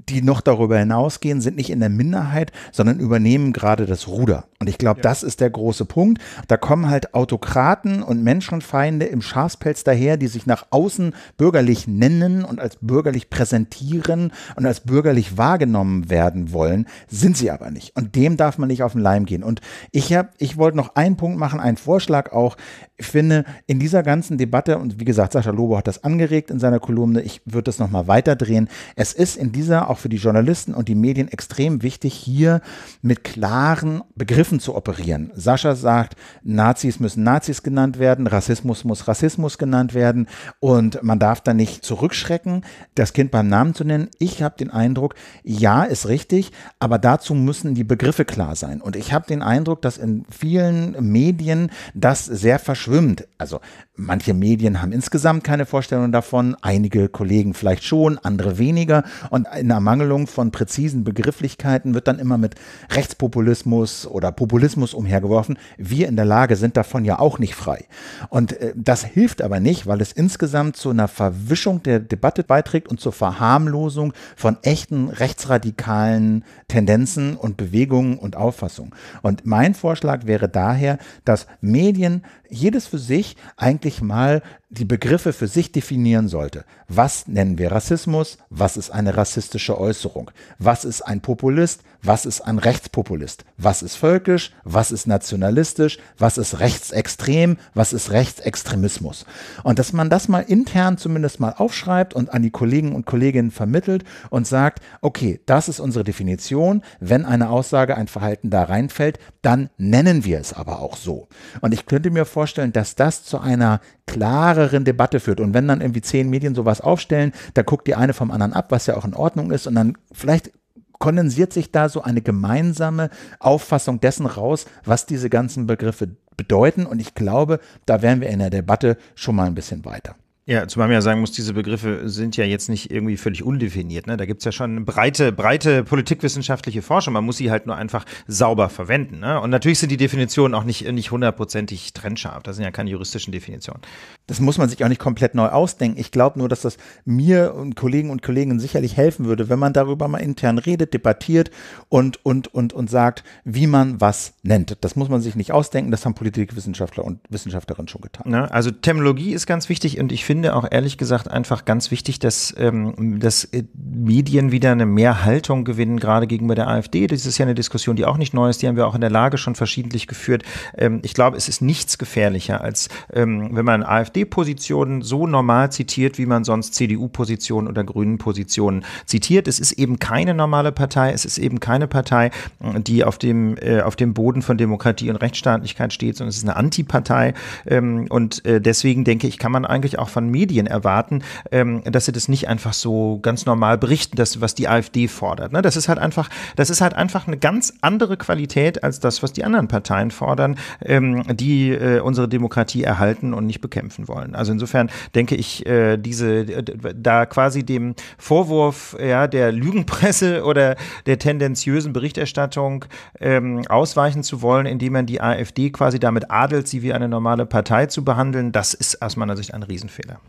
die noch darüber hinausgehen, sind nicht in der Minderheit, sondern übernehmen gerade das Ruder. Und ich glaube, ja. das ist der große Punkt. Da kommen halt Autokraten und Menschenfeinde im Schafspelz daher, die sich nach außen bürgerlich nennen und als bürgerlich präsentieren und als bürgerlich wahrgenommen werden wollen, sind sie aber nicht. Und dem darf man nicht auf den Leim gehen. Und ich habe, ich wollte noch einen Punkt machen, einen Vorschlag auch. Ich finde, in dieser ganzen Debatte, und wie gesagt, Sascha Lobo hat das angeregt in seiner Kolumne, ich würde das nochmal weiterdrehen. Es ist in dieser Leser, auch für die Journalisten und die Medien extrem wichtig, hier mit klaren Begriffen zu operieren. Sascha sagt, Nazis müssen Nazis genannt werden, Rassismus muss Rassismus genannt werden und man darf da nicht zurückschrecken, das Kind beim Namen zu nennen. Ich habe den Eindruck, ja, ist richtig, aber dazu müssen die Begriffe klar sein. Und ich habe den Eindruck, dass in vielen Medien das sehr verschwimmt. Also Manche Medien haben insgesamt keine Vorstellung davon, einige Kollegen vielleicht schon, andere weniger. Und in Ermangelung von präzisen Begrifflichkeiten wird dann immer mit Rechtspopulismus oder Populismus umhergeworfen. Wir in der Lage sind davon ja auch nicht frei. Und äh, das hilft aber nicht, weil es insgesamt zu einer Verwischung der Debatte beiträgt und zur Verharmlosung von echten rechtsradikalen Tendenzen und Bewegungen und Auffassungen. Und mein Vorschlag wäre daher, dass Medien jedes für sich eigentlich endlich mal die Begriffe für sich definieren sollte. Was nennen wir Rassismus? Was ist eine rassistische Äußerung? Was ist ein Populist? Was ist ein Rechtspopulist? Was ist völkisch? Was ist nationalistisch? Was ist rechtsextrem? Was ist Rechtsextremismus? Und dass man das mal intern zumindest mal aufschreibt und an die Kollegen und Kolleginnen vermittelt und sagt, okay, das ist unsere Definition. Wenn eine Aussage, ein Verhalten da reinfällt, dann nennen wir es aber auch so. Und ich könnte mir vorstellen, dass das zu einer klaren mehreren Debatte führt. Und wenn dann irgendwie zehn Medien sowas aufstellen, da guckt die eine vom anderen ab, was ja auch in Ordnung ist. Und dann vielleicht kondensiert sich da so eine gemeinsame Auffassung dessen raus, was diese ganzen Begriffe bedeuten. Und ich glaube, da wären wir in der Debatte schon mal ein bisschen weiter. Ja, zumal man ja sagen muss, diese Begriffe sind ja jetzt nicht irgendwie völlig undefiniert. Ne? Da es ja schon breite, breite politikwissenschaftliche Forschung. Man muss sie halt nur einfach sauber verwenden. Ne? Und natürlich sind die Definitionen auch nicht, nicht hundertprozentig trennscharf. Das sind ja keine juristischen Definitionen das muss man sich auch nicht komplett neu ausdenken. Ich glaube nur, dass das mir und Kollegen und Kolleginnen sicherlich helfen würde, wenn man darüber mal intern redet, debattiert und, und, und, und sagt, wie man was nennt. Das muss man sich nicht ausdenken. Das haben Politikwissenschaftler und Wissenschaftlerinnen schon getan. Na, ne? also Terminologie ist ganz wichtig und ich finde auch ehrlich gesagt einfach ganz wichtig, dass, ähm, dass äh, Medien wieder eine Mehrhaltung gewinnen, gerade gegenüber der AfD. Das ist ja eine Diskussion, die auch nicht neu ist. Die haben wir auch in der Lage schon verschiedentlich geführt. Ähm, ich glaube, es ist nichts gefährlicher, als ähm, wenn man AfD AfD-Positionen so normal zitiert, wie man sonst CDU-Positionen oder Grünen-Positionen zitiert. Es ist eben keine normale Partei, es ist eben keine Partei, die auf dem, äh, auf dem Boden von Demokratie und Rechtsstaatlichkeit steht, sondern es ist eine Antipartei. Ähm, und äh, deswegen denke ich, kann man eigentlich auch von Medien erwarten, ähm, dass sie das nicht einfach so ganz normal berichten, dass, was die AfD fordert. Ne? Das ist halt einfach, das ist halt einfach eine ganz andere Qualität als das, was die anderen Parteien fordern, ähm, die äh, unsere Demokratie erhalten und nicht bekämpfen wollen wollen. Also insofern denke ich, äh, diese, da quasi dem Vorwurf ja, der Lügenpresse oder der tendenziösen Berichterstattung ähm, ausweichen zu wollen, indem man die AfD quasi damit adelt, sie wie eine normale Partei zu behandeln, das ist aus meiner Sicht ein Riesenfehler.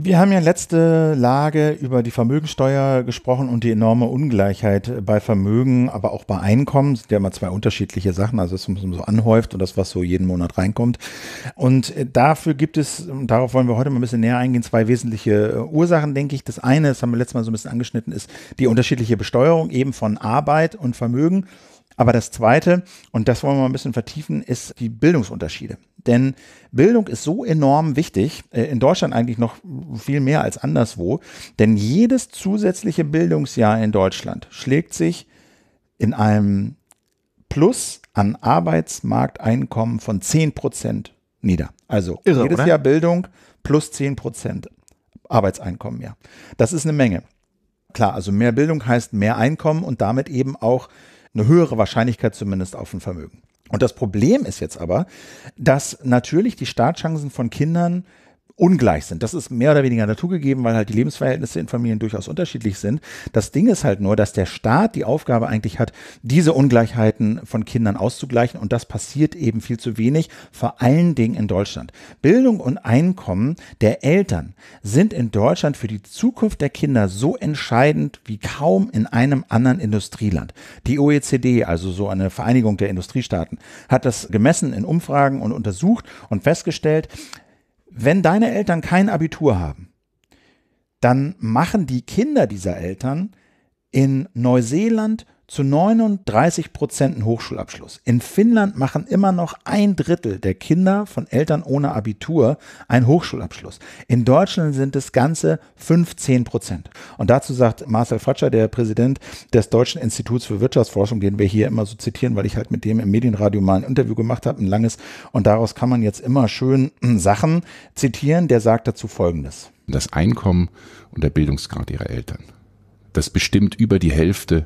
Wir haben ja letzte Lage über die Vermögensteuer gesprochen und die enorme Ungleichheit bei Vermögen, aber auch bei Einkommen. Das sind ja immer zwei unterschiedliche Sachen, also das, was man so anhäuft und das, was so jeden Monat reinkommt. Und äh, dafür gibt es, darauf wollen wir heute mal ein bisschen näher eingehen, zwei wesentliche äh, Ursachen, denke ich. Das eine, das haben wir letztes Mal so ein bisschen angeschnitten, ist die unterschiedliche Besteuerung eben von Arbeit und Vermögen. Aber das Zweite, und das wollen wir mal ein bisschen vertiefen, ist die Bildungsunterschiede. Denn Bildung ist so enorm wichtig, äh, in Deutschland eigentlich noch viel mehr als anderswo, denn jedes zusätzliche Bildungsjahr in Deutschland schlägt sich in einem Plus an Arbeitsmarkteinkommen von 10 Prozent nieder. Also Irre, jedes oder? Jahr Bildung plus 10 Prozent Arbeitseinkommen mehr. Das ist eine Menge. Klar, also mehr Bildung heißt mehr Einkommen und damit eben auch eine höhere Wahrscheinlichkeit zumindest auf ein Vermögen. Und das Problem ist jetzt aber, dass natürlich die Startchancen von Kindern ungleich sind. Das ist mehr oder weniger naturgegeben, weil halt die Lebensverhältnisse in Familien durchaus unterschiedlich sind. Das Ding ist halt nur, dass der Staat die Aufgabe eigentlich hat, diese Ungleichheiten von Kindern auszugleichen und das passiert eben viel zu wenig, vor allen Dingen in Deutschland. Bildung und Einkommen der Eltern sind in Deutschland für die Zukunft der Kinder so entscheidend wie kaum in einem anderen Industrieland. Die OECD, also so eine Vereinigung der Industriestaaten, hat das gemessen in Umfragen und untersucht und festgestellt, wenn deine Eltern kein Abitur haben, dann machen die Kinder dieser Eltern in Neuseeland zu 39 Prozent einen Hochschulabschluss. In Finnland machen immer noch ein Drittel der Kinder von Eltern ohne Abitur einen Hochschulabschluss. In Deutschland sind es ganze 15 Prozent. Und dazu sagt Marcel Fratscher, der Präsident des Deutschen Instituts für Wirtschaftsforschung, den wir hier immer so zitieren, weil ich halt mit dem im Medienradio mal ein Interview gemacht habe, ein langes. Und daraus kann man jetzt immer schön hm, Sachen zitieren. Der sagt dazu Folgendes. Das Einkommen und der Bildungsgrad ihrer Eltern. Das bestimmt über die Hälfte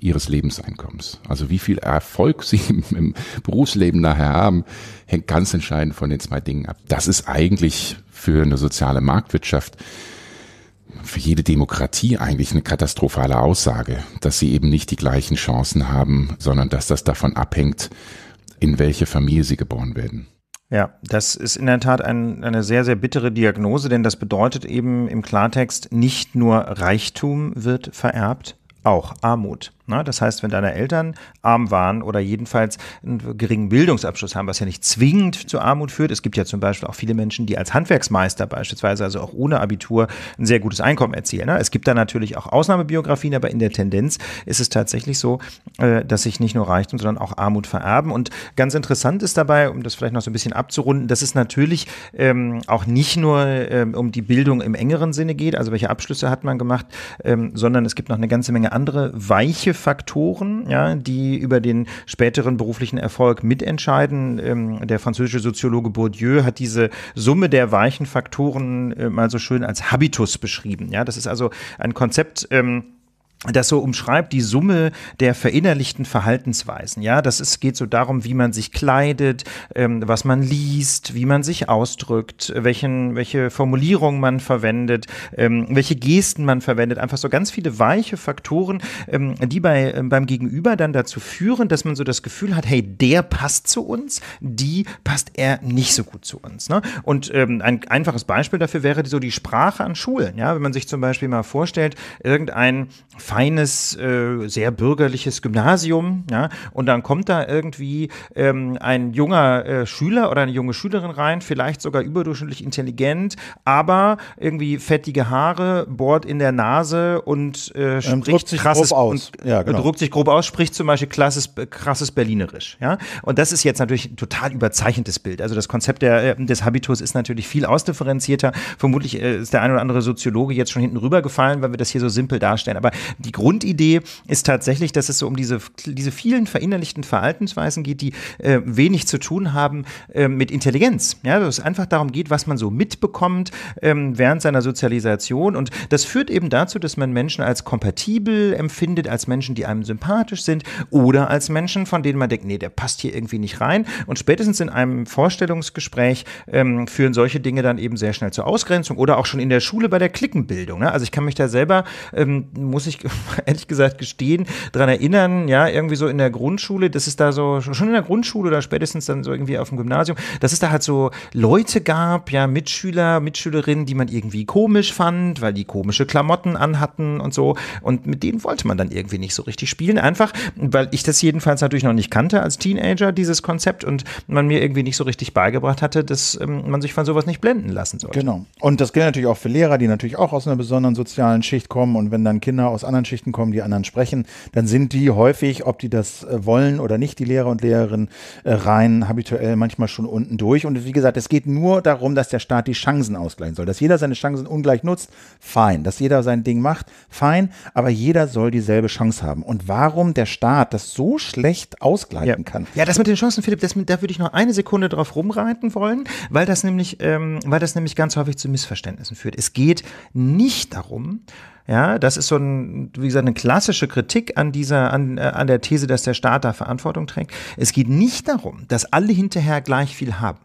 ihres Lebenseinkommens. Also wie viel Erfolg sie im, Berufsleben nachher haben, hängt ganz entscheidend von den zwei Dingen ab. Das ist eigentlich für eine soziale Marktwirtschaft, für jede Demokratie eigentlich eine katastrophale Aussage, dass sie eben nicht die gleichen Chancen haben, sondern dass das davon abhängt, in welche Familie sie geboren werden. Ja, das ist in der Tat ein, eine sehr, sehr bittere Diagnose, denn das bedeutet eben im Klartext, nicht nur Reichtum wird vererbt, auch Armut. Ne? Das heißt, wenn deine Eltern arm waren oder jedenfalls einen geringen Bildungsabschluss haben, was ja nicht zwingend zu Armut führt. Es gibt ja zum Beispiel auch viele Menschen, die als Handwerksmeister beispielsweise, also auch ohne Abitur, ein sehr gutes Einkommen erzielen. Ne? Es gibt da natürlich auch Ausnahmebiografien, aber in der Tendenz ist es tatsächlich so, äh, dass sich nicht nur Reichtum, sondern auch Armut vererben. Und ganz interessant ist dabei, um das vielleicht noch so ein bisschen abzurunden, dass es natürlich ähm, auch nicht nur ähm, um die Bildung im engeren Sinne geht, also welche Abschlüsse hat man gemacht, ähm, sondern es gibt noch eine ganze Menge andere weiche Faktoren, ja, die über den späteren beruflichen Erfolg mitentscheiden. Ähm, der französische Soziologe Bourdieu hat diese Summe der weichen Faktoren äh, mal so schön als Habitus beschrieben. Ja, das ist also ein Konzept, ähm, das so umschreibt die Summe der verinnerlichten Verhaltensweisen. Ja, das ist, geht so darum, wie man sich kleidet, ähm, was man liest, wie man sich ausdrückt, welchen, welche Formulierungen man verwendet, ähm, welche Gesten man verwendet. Einfach so ganz viele weiche Faktoren, ähm, die bei, äh, beim Gegenüber dann dazu führen, dass man so das Gefühl hat, hey, der passt zu uns, die passt er nicht so gut zu uns. Ne? Und ähm, ein einfaches Beispiel dafür wäre so die Sprache an Schulen. Ja, wenn man sich zum Beispiel mal vorstellt, irgendein feines, äh, sehr bürgerliches Gymnasium, ja, und dann kommt da irgendwie ähm, ein junger äh, Schüler oder eine junge Schülerin rein, vielleicht sogar überdurchschnittlich intelligent, aber irgendwie fettige Haare, bohrt in der Nase und äh, ähm, spricht ähm, sich krasses grob aus. Und, ja, genau. druckt sich grob aus, spricht zum Beispiel klasses, krasses Berlinerisch, ja. Und das ist jetzt natürlich ein total überzeichnetes Bild. Also das Konzept der, ähm, des Habitus ist natürlich viel ausdifferenzierter. Vermutlich äh, ist der ein oder andere Soziologe jetzt schon hinten rübergefallen, weil wir das hier so simpel darstellen. Aber die Grundidee ist tatsächlich, dass es so um diese, diese vielen verinnerlichten Verhaltensweisen geht, die äh, wenig zu tun haben äh, mit Intelligenz. Ja, dass es einfach darum geht, was man so mitbekommt ähm, während seiner Sozialisation. Und das führt eben dazu, dass man Menschen als kompatibel empfindet, als Menschen, die einem sympathisch sind oder als Menschen, von denen man denkt, nee, der passt hier irgendwie nicht rein. Und spätestens in einem Vorstellungsgespräch ähm, führen solche Dinge dann eben sehr schnell zur Ausgrenzung oder auch schon in der Schule bei der Klickenbildung. Ne? Also ich kann mich da selber, ähm, muss ich ehrlich gesagt gestehen, daran erinnern, ja, irgendwie so in der Grundschule, das ist da so, schon in der Grundschule oder spätestens dann so irgendwie auf dem Gymnasium, dass es da halt so Leute gab, ja, Mitschüler, Mitschülerinnen, die man irgendwie komisch fand, weil die komische Klamotten anhatten und so. Und mit denen wollte man dann irgendwie nicht so richtig spielen. Einfach, weil ich das jedenfalls natürlich noch nicht kannte als Teenager, dieses Konzept, und man mir irgendwie nicht so richtig beigebracht hatte, dass ähm, man sich von sowas nicht blenden lassen sollte. Genau. Und das gilt natürlich auch für Lehrer, die natürlich auch aus einer besonderen sozialen Schicht kommen und wenn dann Kinder aus anderen anderen Schichten kommen, die anderen sprechen, dann sind die häufig, ob die das äh, wollen oder nicht, die Lehrer und Lehrerinnen, äh, rein habituell manchmal schon unten durch. Und wie gesagt, es geht nur darum, dass der Staat die Chancen ausgleichen soll. Dass jeder seine Chancen ungleich nutzt, fein. Dass jeder sein Ding macht, fein. Aber jeder soll dieselbe Chance haben. Und warum der Staat das so schlecht ausgleichen ja. kann. Ja, das mit den Chancen, Philipp, das, da würde ich noch eine Sekunde drauf rumreiten wollen, weil das nämlich, ähm, weil das nämlich ganz häufig zu Missverständnissen führt. Es geht nicht darum, ja, das ist so ein, wie gesagt, eine klassische Kritik an dieser, an, äh, an der These, dass der Staat da Verantwortung trägt. Es geht nicht darum, dass alle hinterher gleich viel haben.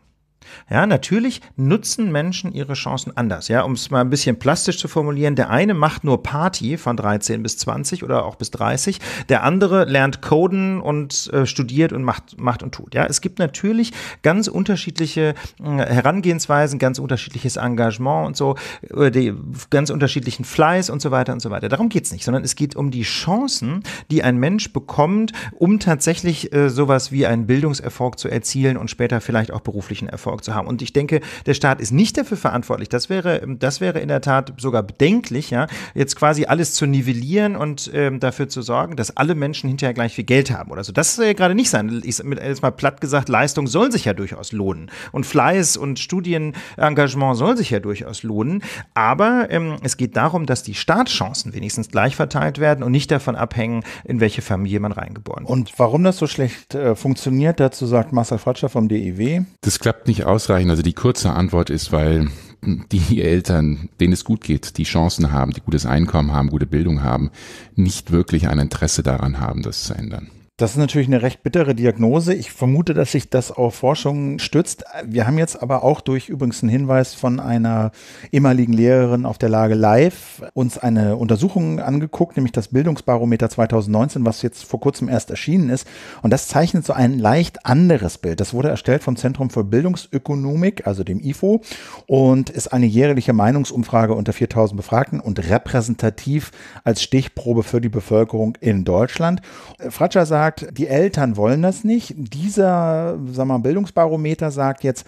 Ja, natürlich nutzen Menschen ihre Chancen anders. Ja, um es mal ein bisschen plastisch zu formulieren, der eine macht nur Party von 13 bis 20 oder auch bis 30, der andere lernt coden und äh, studiert und macht, macht und tut. Ja, es gibt natürlich ganz unterschiedliche äh, Herangehensweisen, ganz unterschiedliches Engagement und so, äh, die, ganz unterschiedlichen Fleiß und so weiter und so weiter. Darum geht es nicht, sondern es geht um die Chancen, die ein Mensch bekommt, um tatsächlich äh, sowas wie einen Bildungserfolg zu erzielen und später vielleicht auch beruflichen Erfolg zu haben. Und ich denke, der Staat ist nicht dafür verantwortlich. Das wäre, ähm, das wäre in der Tat sogar bedenklich, ja, jetzt quasi alles zu nivellieren und ähm, dafür zu sorgen, dass alle Menschen hinterher gleich viel Geld haben oder so. Das soll ja gerade nicht sein. Ich mit jetzt mal platt gesagt, Leistung soll sich ja durchaus lohnen. Und Fleiß und Studienengagement soll sich ja durchaus lohnen. Aber ähm, es geht darum, dass die Startchancen wenigstens gleich verteilt werden und nicht davon abhängen, in welche Familie man reingeboren ist. Und warum das so schlecht äh, funktioniert, dazu sagt Marcel Fratscher vom DEW. Das klappt nicht ausreichen. Also die kurze Antwort ist, weil die Eltern, denen es gut geht, die Chancen haben, die gutes Einkommen haben, gute Bildung haben, nicht wirklich ein Interesse daran haben, das zu ändern. Das ist natürlich eine recht bittere Diagnose. Ich vermute, dass sich das auf Forschung stützt. Wir haben jetzt aber auch durch übrigens einen Hinweis von einer ehemaligen Lehrerin auf der Lage Live uns eine Untersuchung angeguckt, nämlich das Bildungsbarometer 2019, was jetzt vor kurzem erst erschienen ist. Und das zeichnet so ein leicht anderes Bild. Das wurde erstellt vom Zentrum für Bildungsökonomik, also dem IFO, und ist eine jährliche Meinungsumfrage unter 4000 Befragten und repräsentativ als Stichprobe für die Bevölkerung in Deutschland. Fratscher sagt, sagt, die Eltern wollen das nicht. Dieser sag mal, Bildungsbarometer sagt jetzt,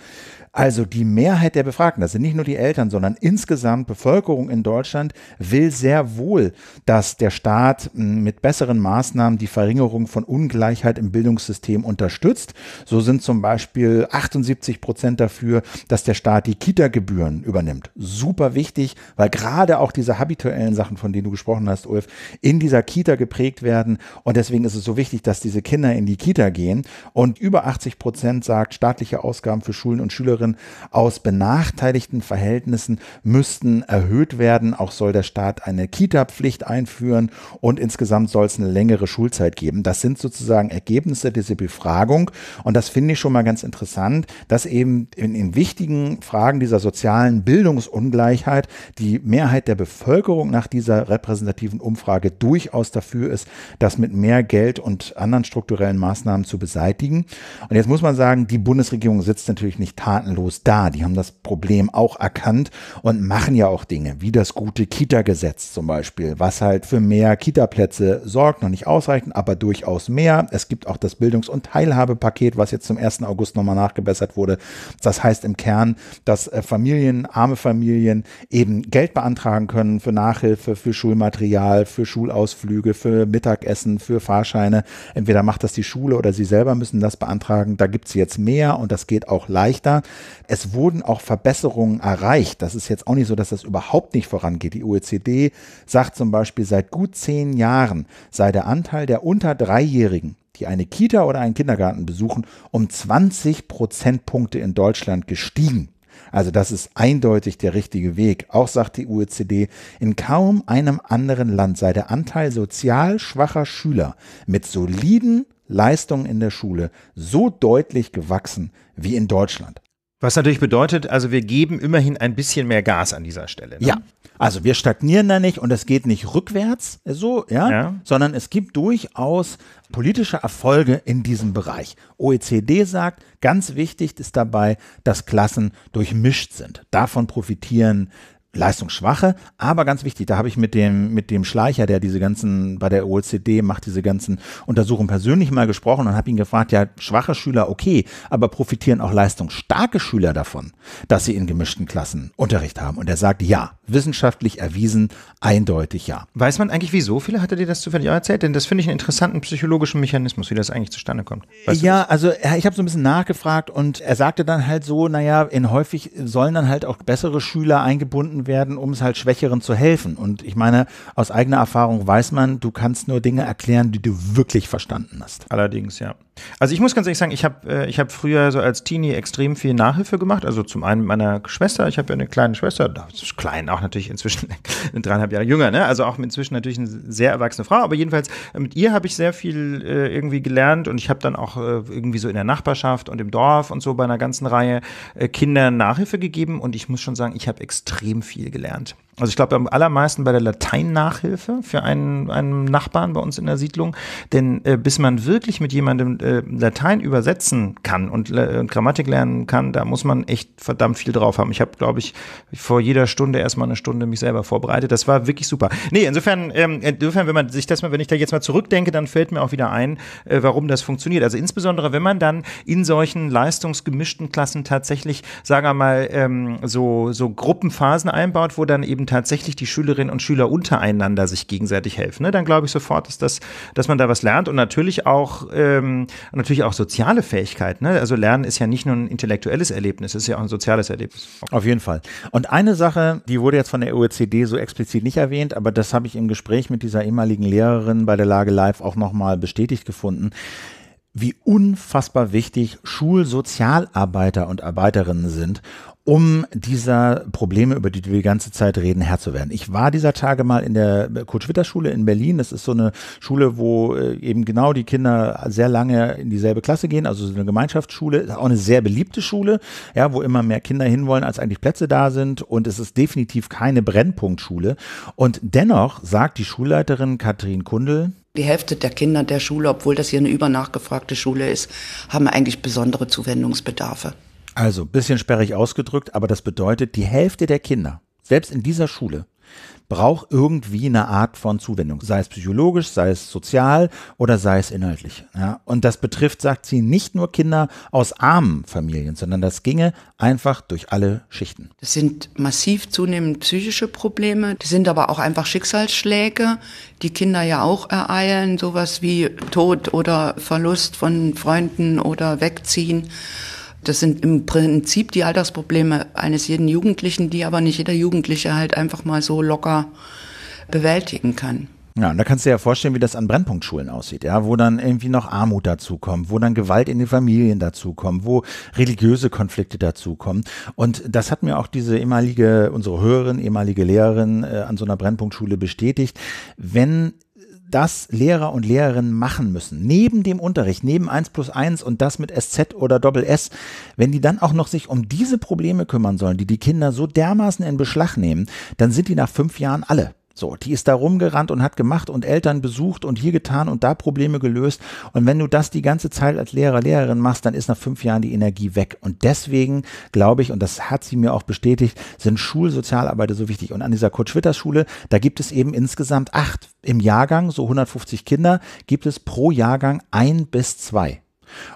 also die Mehrheit der Befragten, das sind nicht nur die Eltern, sondern insgesamt Bevölkerung in Deutschland will sehr wohl, dass der Staat hm, mit besseren Maßnahmen die Verringerung von Ungleichheit im Bildungssystem unterstützt. So sind zum Beispiel 78 Prozent dafür, dass der Staat die Kita-Gebühren übernimmt. Super wichtig, weil gerade auch diese habituellen Sachen, von denen du gesprochen hast, Ulf, in dieser Kita geprägt werden. Und deswegen ist es so wichtig, dass diese Kinder in die Kita gehen. Und über 80 Prozent sagt, staatliche Ausgaben für Schulen und Schülerinnen Arbeitnehmerinnen aus benachteiligten Verhältnissen müssten erhöht werden. Auch soll der Staat eine Kita-Pflicht einführen und insgesamt soll es eine längere Schulzeit geben. Das sind sozusagen Ergebnisse dieser Befragung und das finde ich schon mal ganz interessant, dass eben in, in wichtigen Fragen dieser sozialen Bildungsungleichheit die Mehrheit der Bevölkerung nach dieser repräsentativen Umfrage durchaus dafür ist, das mit mehr Geld und anderen strukturellen Maßnahmen zu beseitigen. Und jetzt muss man sagen, die Bundesregierung sitzt natürlich nicht tatenlos tatenlos da. Die haben das Problem auch erkannt und machen ja auch Dinge, wie das gute Kita-Gesetz zum Beispiel, was halt für mehr Kita-Plätze sorgt, noch nicht ausreichend, aber durchaus mehr. Es gibt auch das Bildungs- und Teilhabepaket, was jetzt zum 1. August nochmal nachgebessert wurde. Das heißt im Kern, dass äh, Familien, arme Familien eben Geld beantragen können für Nachhilfe, für Schulmaterial, für Schulausflüge, für Mittagessen, für Fahrscheine. Entweder macht das die Schule oder sie selber müssen das beantragen. Da gibt es jetzt mehr und das geht auch leichter. Es wurden auch Verbesserungen erreicht. Das ist jetzt auch nicht so, dass das überhaupt nicht vorangeht. Die OECD sagt zum Beispiel, seit gut zehn Jahren sei der Anteil der unter Dreijährigen, die eine Kita oder einen Kindergarten besuchen, um 20 Prozentpunkte in Deutschland gestiegen. Also das ist eindeutig der richtige Weg. Auch sagt die OECD, in kaum einem anderen Land sei der Anteil sozial schwacher Schüler mit soliden Leistungen in der Schule so deutlich gewachsen wie in Deutschland. Was natürlich bedeutet, also wir geben immerhin ein bisschen mehr Gas an dieser Stelle. Ne? Ja, also wir stagnieren da nicht und es geht nicht rückwärts so, ja, ja, sondern es gibt durchaus politische Erfolge in diesem Bereich. OECD sagt, ganz wichtig ist dabei, dass Klassen durchmischt sind. Davon profitieren leistungsschwache, aber ganz wichtig, da habe ich mit dem, mit dem Schleicher, der diese ganzen, bei der OECD macht diese ganzen Untersuchungen persönlich mal gesprochen und habe ihn gefragt, ja, schwache Schüler, okay, aber profitieren auch leistungsstarke Schüler davon, dass sie in gemischten Klassen Unterricht haben? Und er sagt, ja, wissenschaftlich erwiesen, eindeutig ja. Weiß man eigentlich, wieso viele? Hat er dir das zufällig auch erzählt? Denn das finde ich einen interessanten psychologischen Mechanismus, wie das eigentlich zustande kommt. Weißt ja, also ich habe so ein bisschen nachgefragt und er sagte dann halt so, naja, in häufig sollen dann halt auch bessere Schüler eingebunden werden, um es halt Schwächeren zu helfen. Und ich meine, aus eigener Erfahrung weiß man, du kannst nur Dinge erklären, die du wirklich verstanden hast. Allerdings, ja. Also ich muss ganz ehrlich sagen, ich habe äh, ich hab früher so als Teenie extrem viel Nachhilfe gemacht. Also zum einen meiner Schwester, ich habe ja eine kleine Schwester, das ist klein, auch natürlich inzwischen dreieinhalb Jahre jünger, ne? also auch inzwischen natürlich eine sehr erwachsene Frau. Aber jedenfalls äh, mit ihr habe ich sehr viel äh, irgendwie gelernt und ich habe dann auch äh, irgendwie so in der Nachbarschaft und im Dorf und so bei einer ganzen Reihe äh, Kindern Nachhilfe gegeben und ich muss schon sagen, ich habe extrem viel gelernt. Also ich glaube am allermeisten bei der Latein-Nachhilfe für einen, einen Nachbarn bei uns in der Siedlung. Denn äh, bis man wirklich mit jemandem äh, Latein übersetzen kann und, äh, und Grammatik lernen kann, da muss man echt verdammt viel drauf haben. Ich habe, glaube ich, vor jeder Stunde erstmal eine Stunde mich selber vorbereitet. Das war wirklich super. Nee, insofern, ähm, insofern, wenn man sich das mal, wenn ich da jetzt mal zurückdenke, dann fällt mir auch wieder ein, äh, warum das funktioniert. Also insbesondere, wenn man dann in solchen leistungsgemischten Klassen tatsächlich, sagen wir mal, ähm, so, so Gruppenphasen einbaut, wo dann eben eben tatsächlich die Schülerinnen und Schüler untereinander sich gegenseitig helfen, ne, dann glaube ich sofort, dass das, dass man da was lernt und natürlich auch ähm, natürlich auch soziale Fähigkeiten. Ne? Also Lernen ist ja nicht nur ein intellektuelles Erlebnis, es ist ja auch ein soziales Erlebnis. Auf jeden Fall. Und eine Sache, die wurde jetzt von der OECD so explizit nicht erwähnt, aber das habe ich im Gespräch mit dieser ehemaligen Lehrerin bei der Lage Live auch nochmal bestätigt gefunden wie unfassbar wichtig Schulsozialarbeiter und Arbeiterinnen sind um dieser Probleme, über die wir die ganze Zeit reden, Herr zu werden. Ich war dieser Tage mal in der kurt schwitter schule in Berlin. Das ist so eine Schule, wo äh, eben genau die Kinder sehr lange in dieselbe Klasse gehen, also so eine Gemeinschaftsschule. Ist Auch eine sehr beliebte Schule, ja, wo immer mehr Kinder hinwollen, als eigentlich Plätze da sind. Und es ist definitiv keine Brennpunktschule. Und dennoch sagt die Schulleiterin Katrin Kundel, die Hälfte der Kinder der Schule, obwohl das hier eine übernachgefragte Schule ist, haben eigentlich besondere Zuwendungsbedarfe. Also, bisschen sperrig ausgedrückt, aber das bedeutet, die Hälfte der Kinder, selbst in dieser Schule, braucht irgendwie eine Art von Zuwendung, sei es psychologisch, sei es sozial oder sei es inhaltlich. Ja, und das betrifft, sagt sie, nicht nur Kinder aus armen Familien, sondern das ginge einfach durch alle Schichten. Das sind massiv zunehmend psychische Probleme, das sind aber auch einfach Schicksalsschläge, die Kinder ja auch ereilen, sowas wie Tod oder Verlust von Freunden oder Wegziehen. Das sind im Prinzip die Alltagsprobleme eines jeden Jugendlichen, die aber nicht jeder Jugendliche halt einfach mal so locker bewältigen kann. Ja, und da kannst du dir ja vorstellen, wie das an Brennpunktschulen aussieht, ja, wo dann irgendwie noch Armut dazukommt, wo dann Gewalt in den Familien dazukommt, wo religiöse Konflikte dazukommen. Und das hat mir auch diese ehemalige, unsere Hörerin, ehemalige Lehrerin äh, an so einer Brennpunktschule bestätigt. Wenn das Lehrer und Lehrerinnen machen müssen, neben dem Unterricht, neben 1 plus 1 und das mit SZ oder Doppel S, wenn die dann auch noch sich um diese Probleme kümmern sollen, die die Kinder so dermaßen in Beschlag nehmen, dann sind die nach fünf Jahren alle. So, die ist da rumgerannt und hat gemacht und Eltern besucht und hier getan und da Probleme gelöst. Und wenn du das die ganze Zeit als Lehrer, Lehrerin machst, dann ist nach fünf Jahren die Energie weg. Und deswegen glaube ich, und das hat sie mir auch bestätigt, sind Schulsozialarbeiter so wichtig. Und an dieser Kurt-Schwitters-Schule, da gibt es eben insgesamt acht im Jahrgang, so 150 Kinder, gibt es pro Jahrgang ein bis zwei.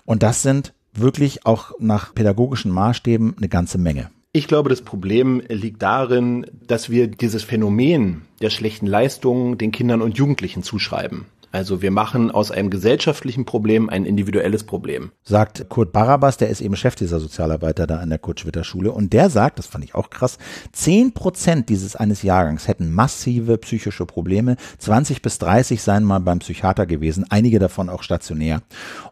Und das sind wirklich auch nach pädagogischen Maßstäben eine ganze Menge. Ich glaube, das Problem liegt darin, dass wir dieses Phänomen der schlechten Leistungen den Kindern und Jugendlichen zuschreiben. Also wir machen aus einem gesellschaftlichen Problem ein individuelles Problem. Sagt Kurt Barabas, der ist eben Chef dieser Sozialarbeiter da an der Kurt-Schwitter-Schule. Und der sagt, das fand ich auch krass, 10 Prozent dieses eines Jahrgangs hätten massive psychische Probleme. 20 bis 30 seien mal beim Psychiater gewesen, einige davon auch stationär.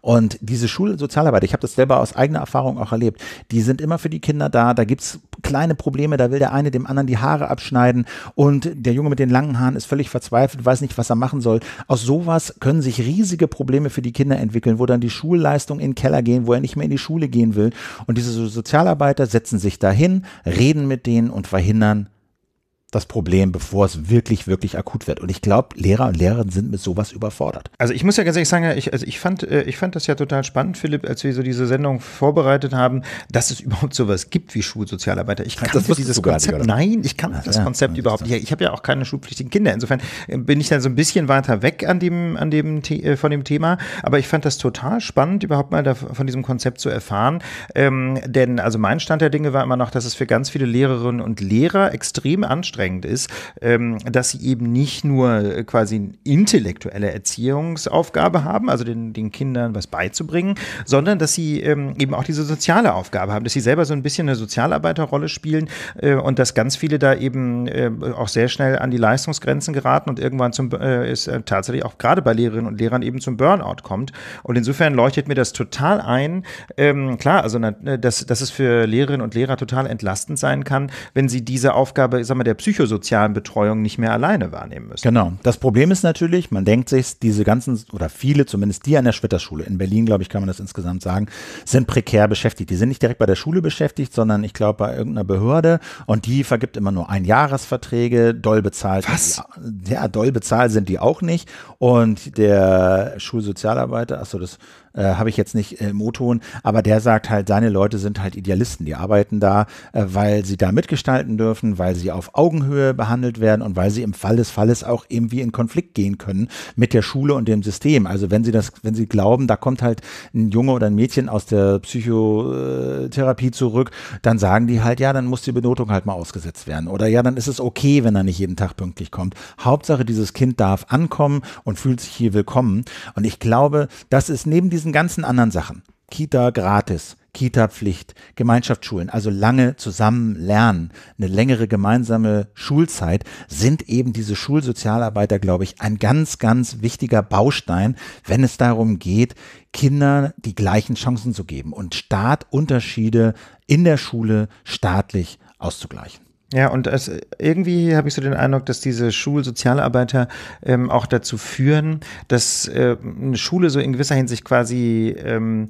Und diese Schulsozialarbeiter, ich habe das selber aus eigener Erfahrung auch erlebt, die sind immer für die Kinder da. Da gibt es kleine Probleme, da will der eine dem anderen die Haare abschneiden. Und der Junge mit den langen Haaren ist völlig verzweifelt, weiß nicht, was er machen soll. Aus so sowas können sich riesige Probleme für die Kinder entwickeln, wo dann die Schulleistungen in den Keller gehen, wo er nicht mehr in die Schule gehen will. Und diese Sozialarbeiter setzen sich dahin, reden mit denen und verhindern, das Problem, bevor es wirklich, wirklich akut wird. Und ich glaube, Lehrer und Lehrerinnen sind mit sowas überfordert. Also ich muss ja ganz ehrlich sagen, ich, also ich, fand, äh, ich fand das ja total spannend, Philipp, als wir so diese Sendung vorbereitet haben, dass es überhaupt sowas gibt wie Schulsozialarbeiter. Ich kannte das dieses Konzept. Nicht, Nein, ich kann ah, das ja, Konzept ja, überhaupt nicht. Ich habe ja auch keine schulpflichtigen Kinder. Insofern äh, bin ich dann so ein bisschen weiter weg an dem, an dem, äh, von dem Thema. Aber ich fand das total spannend, überhaupt mal von diesem Konzept zu erfahren. Ähm, denn also mein Stand der Dinge war immer noch, dass es für ganz viele Lehrerinnen und Lehrer extrem anstrengend anstrengend ist, ähm, dass sie eben nicht nur äh, quasi eine intellektuelle Erziehungsaufgabe haben, also den, den Kindern was beizubringen, sondern dass sie ähm, eben auch diese soziale Aufgabe haben, dass sie selber so ein bisschen eine Sozialarbeiterrolle spielen äh, und dass ganz viele da eben äh, auch sehr schnell an die Leistungsgrenzen geraten und irgendwann zum, ist tatsächlich auch gerade bei Lehrerinnen und Lehrern eben zum Burnout kommt. Und insofern leuchtet mir das total ein. Ähm, klar, also dass, dass es für Lehrerinnen und Lehrer total entlastend sein kann, wenn sie diese Aufgabe, ich sag mal, der Psychologie psychosozialen Betreuung nicht mehr alleine wahrnehmen müssen. Genau. Das Problem ist natürlich, man denkt sich, diese ganzen oder viele, zumindest die an der Schwitterschule, in Berlin, glaube ich, kann man das insgesamt sagen, sind prekär beschäftigt. Die sind nicht direkt bei der Schule beschäftigt, sondern ich glaube bei irgendeiner Behörde und die vergibt immer nur Einjahresverträge, doll bezahlt. Was? Die, ja, doll bezahlt sind die auch nicht. Und der Schulsozialarbeiter, achso, das äh, habe ich jetzt nicht im äh, O-Ton, aber der sagt halt, seine Leute sind halt Idealisten, die arbeiten da, äh, weil sie da mitgestalten dürfen, weil sie auf Augenhöhe behandelt werden und weil sie im Fall des Falles auch irgendwie in Konflikt gehen können mit der Schule und dem System. Also wenn sie das, wenn sie glauben, da kommt halt ein Junge oder ein Mädchen aus der Psychotherapie zurück, dann sagen die halt, ja, dann muss die Benotung halt mal ausgesetzt werden. Oder ja, dann ist es okay, wenn er nicht jeden Tag pünktlich kommt. Hauptsache, dieses Kind darf ankommen und fühlt sich hier willkommen. Und ich glaube, das ist neben diesen diesen ganzen anderen Sachen, Kita gratis, Kita-Pflicht, Gemeinschaftsschulen, also lange zusammen lernen, eine längere gemeinsame Schulzeit, sind eben diese Schulsozialarbeiter, glaube ich, ein ganz, ganz wichtiger Baustein, wenn es darum geht, Kindern die gleichen Chancen zu geben und Staat in der Schule staatlich auszugleichen. Ja, und es, irgendwie habe ich so den Eindruck, dass diese Schulsozialarbeiter ähm, auch dazu führen, dass äh, eine Schule so in gewisser Hinsicht quasi ähm,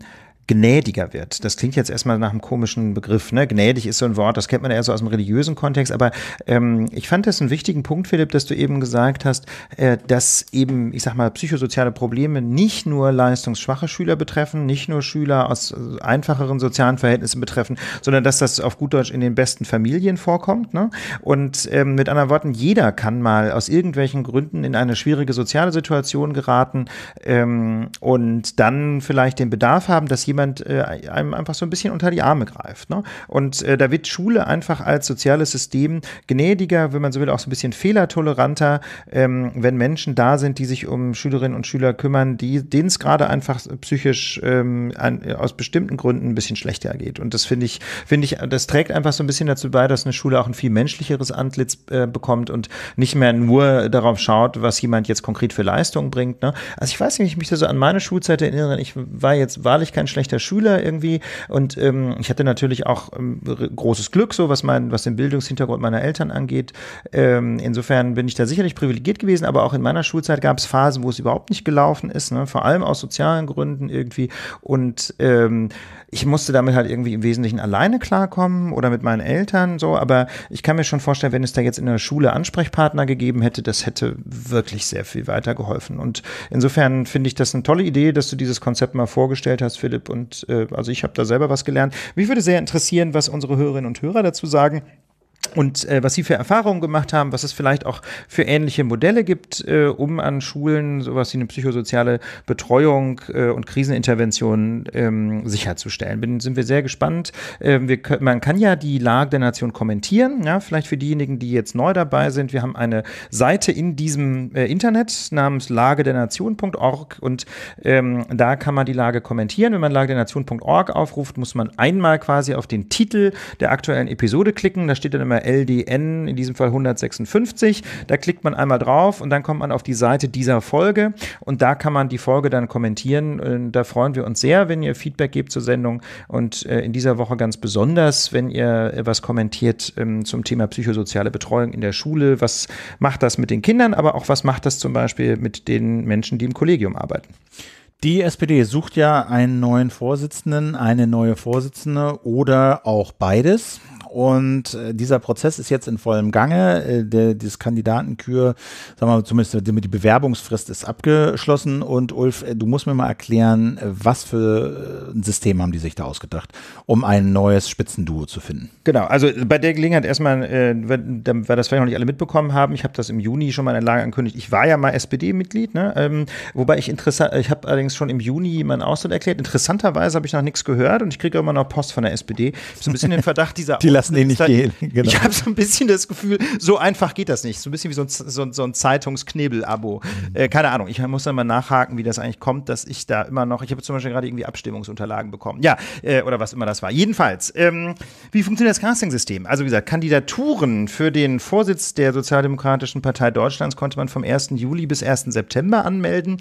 gnädiger wird. Das klingt jetzt erstmal nach einem komischen Begriff. Ne? Gnädig ist so ein Wort, das kennt man eher so aus dem religiösen Kontext. Aber ähm, ich fand das einen wichtigen Punkt, Philipp, dass du eben gesagt hast, äh, dass eben, ich sag mal, psychosoziale Probleme nicht nur leistungsschwache Schüler betreffen, nicht nur Schüler aus äh, einfacheren sozialen Verhältnissen betreffen, sondern dass das auf gut Deutsch in den besten Familien vorkommt. Ne? Und ähm, mit anderen Worten, jeder kann mal aus irgendwelchen Gründen in eine schwierige soziale Situation geraten ähm, und dann vielleicht den Bedarf haben, dass jemand jemand äh, einem einfach so ein bisschen unter die Arme greift. Ne? Und äh, da wird Schule einfach als soziales System gnädiger, wenn man so will, auch so ein bisschen fehlertoleranter, ähm, wenn Menschen da sind, die sich um Schülerinnen und Schüler kümmern, denen es gerade einfach psychisch ähm, an, aus bestimmten Gründen ein bisschen schlechter geht. Und das finde ich, finde ich, das trägt einfach so ein bisschen dazu bei, dass eine Schule auch ein viel menschlicheres Antlitz äh, bekommt und nicht mehr nur darauf schaut, was jemand jetzt konkret für Leistungen bringt. Ne? Also ich weiß nicht, wie ich mich da so an meine Schulzeit erinnere. Ich war jetzt wahrlich kein schlechter schlechter Schüler irgendwie. Und ähm, ich hatte natürlich auch ähm, großes Glück, so was mein, was den Bildungshintergrund meiner Eltern angeht. Ähm, insofern bin ich da sicherlich privilegiert gewesen, aber auch in meiner Schulzeit gab es Phasen, wo es überhaupt nicht gelaufen ist, ne? vor allem aus sozialen Gründen irgendwie. Und ähm, ich musste damit halt irgendwie im Wesentlichen alleine klarkommen oder mit meinen Eltern so, aber ich kann mir schon vorstellen, wenn es da jetzt in der Schule Ansprechpartner gegeben hätte, das hätte wirklich sehr viel weitergeholfen. Und insofern finde ich das eine tolle Idee, dass du dieses Konzept mal vorgestellt hast, Philipp. Und äh, also ich habe da selber was gelernt. Mich würde sehr interessieren, was unsere Hörerinnen und Hörer dazu sagen und äh, was sie für Erfahrungen gemacht haben, was es vielleicht auch für ähnliche Modelle gibt, äh, um an Schulen sowas wie eine psychosoziale Betreuung äh, und Krisenintervention ähm, sicherzustellen. Bin, sind wir sehr gespannt. Ähm, wir, man kann ja die Lage der Nation kommentieren, ja, vielleicht für diejenigen, die jetzt neu dabei sind. Wir haben eine Seite in diesem äh, Internet namens lagedernation.org und ähm, da kann man die Lage kommentieren. Wenn man lagedernation.org aufruft, muss man einmal quasi auf den Titel der aktuellen Episode klicken. Da steht dann immer einer LDN, in diesem Fall 156. Da klickt man einmal drauf und dann kommt man auf die Seite dieser Folge und da kann man die Folge dann kommentieren. Da freuen wir uns sehr, wenn ihr Feedback gebt zur Sendung und äh, in dieser Woche ganz besonders, wenn ihr äh, was kommentiert ähm, zum Thema psychosoziale Betreuung in der Schule. Was macht das mit den Kindern, aber auch was macht das zum Beispiel mit den Menschen, die im Kollegium arbeiten? Die SPD sucht ja einen neuen Vorsitzenden, eine neue Vorsitzende oder auch beides. Und äh, dieser Prozess ist jetzt in vollem Gange. Äh, der, dieses Kandidatenkür, sagen wir mal, zumindest die, die Bewerbungsfrist ist abgeschlossen. Und Ulf, äh, du musst mir mal erklären, äh, was für äh, ein System haben die sich da ausgedacht, um ein neues Spitzenduo zu finden? Genau, also bei der Gelegenheit erstmal, äh, weil das vielleicht noch nicht alle mitbekommen haben, ich habe das im Juni schon mal in der Lage angekündigt. Ich war ja mal SPD-Mitglied, ne? ähm, wobei ich interessant, ich habe allerdings schon im Juni meinen Austritt erklärt. Interessanterweise habe ich noch nichts gehört und ich kriege immer noch Post von der SPD. Ich so ein bisschen den Verdacht, dieser die lassen ihn nicht gehen. Genau. Ich habe so ein bisschen das Gefühl, so einfach geht das nicht. So ein bisschen wie so ein, so, so ein Zeitungsknebel-Abo. Mhm. Äh, keine Ahnung, ich muss dann mal nachhaken, wie das eigentlich kommt, dass ich da immer noch, ich habe zum Beispiel gerade irgendwie Abstimmungsunterlagen bekommen. Ja, äh, oder was immer das war. Jedenfalls, ähm, wie funktioniert das Casting-System? Also wie gesagt, Kandidaturen für den Vorsitz der Sozialdemokratischen Partei Deutschlands konnte man vom 1. Juli bis 1. September anmelden.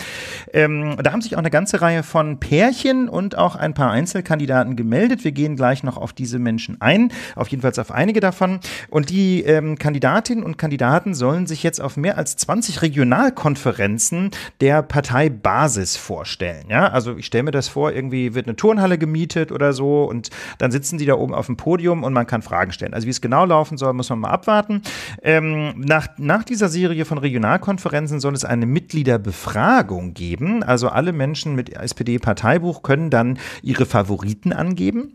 Ähm, da haben sich auch eine ganze Reihe von Pärchen und auch ein paar Einzelkandidaten gemeldet. Wir gehen gleich noch auf diese Menschen ein auf jeden Fall auf einige davon. Und die ähm, Kandidatinnen und Kandidaten sollen sich jetzt auf mehr als 20 Regionalkonferenzen der Parteibasis vorstellen. Ja, also ich stelle mir das vor, irgendwie wird eine Turnhalle gemietet oder so und dann sitzen die da oben auf dem Podium und man kann Fragen stellen. Also wie es genau laufen soll, muss man mal abwarten. Ähm, nach, nach dieser Serie von Regionalkonferenzen soll es eine Mitgliederbefragung geben. Also alle Menschen mit SPD-Parteibuch können dann ihre Favoriten angeben.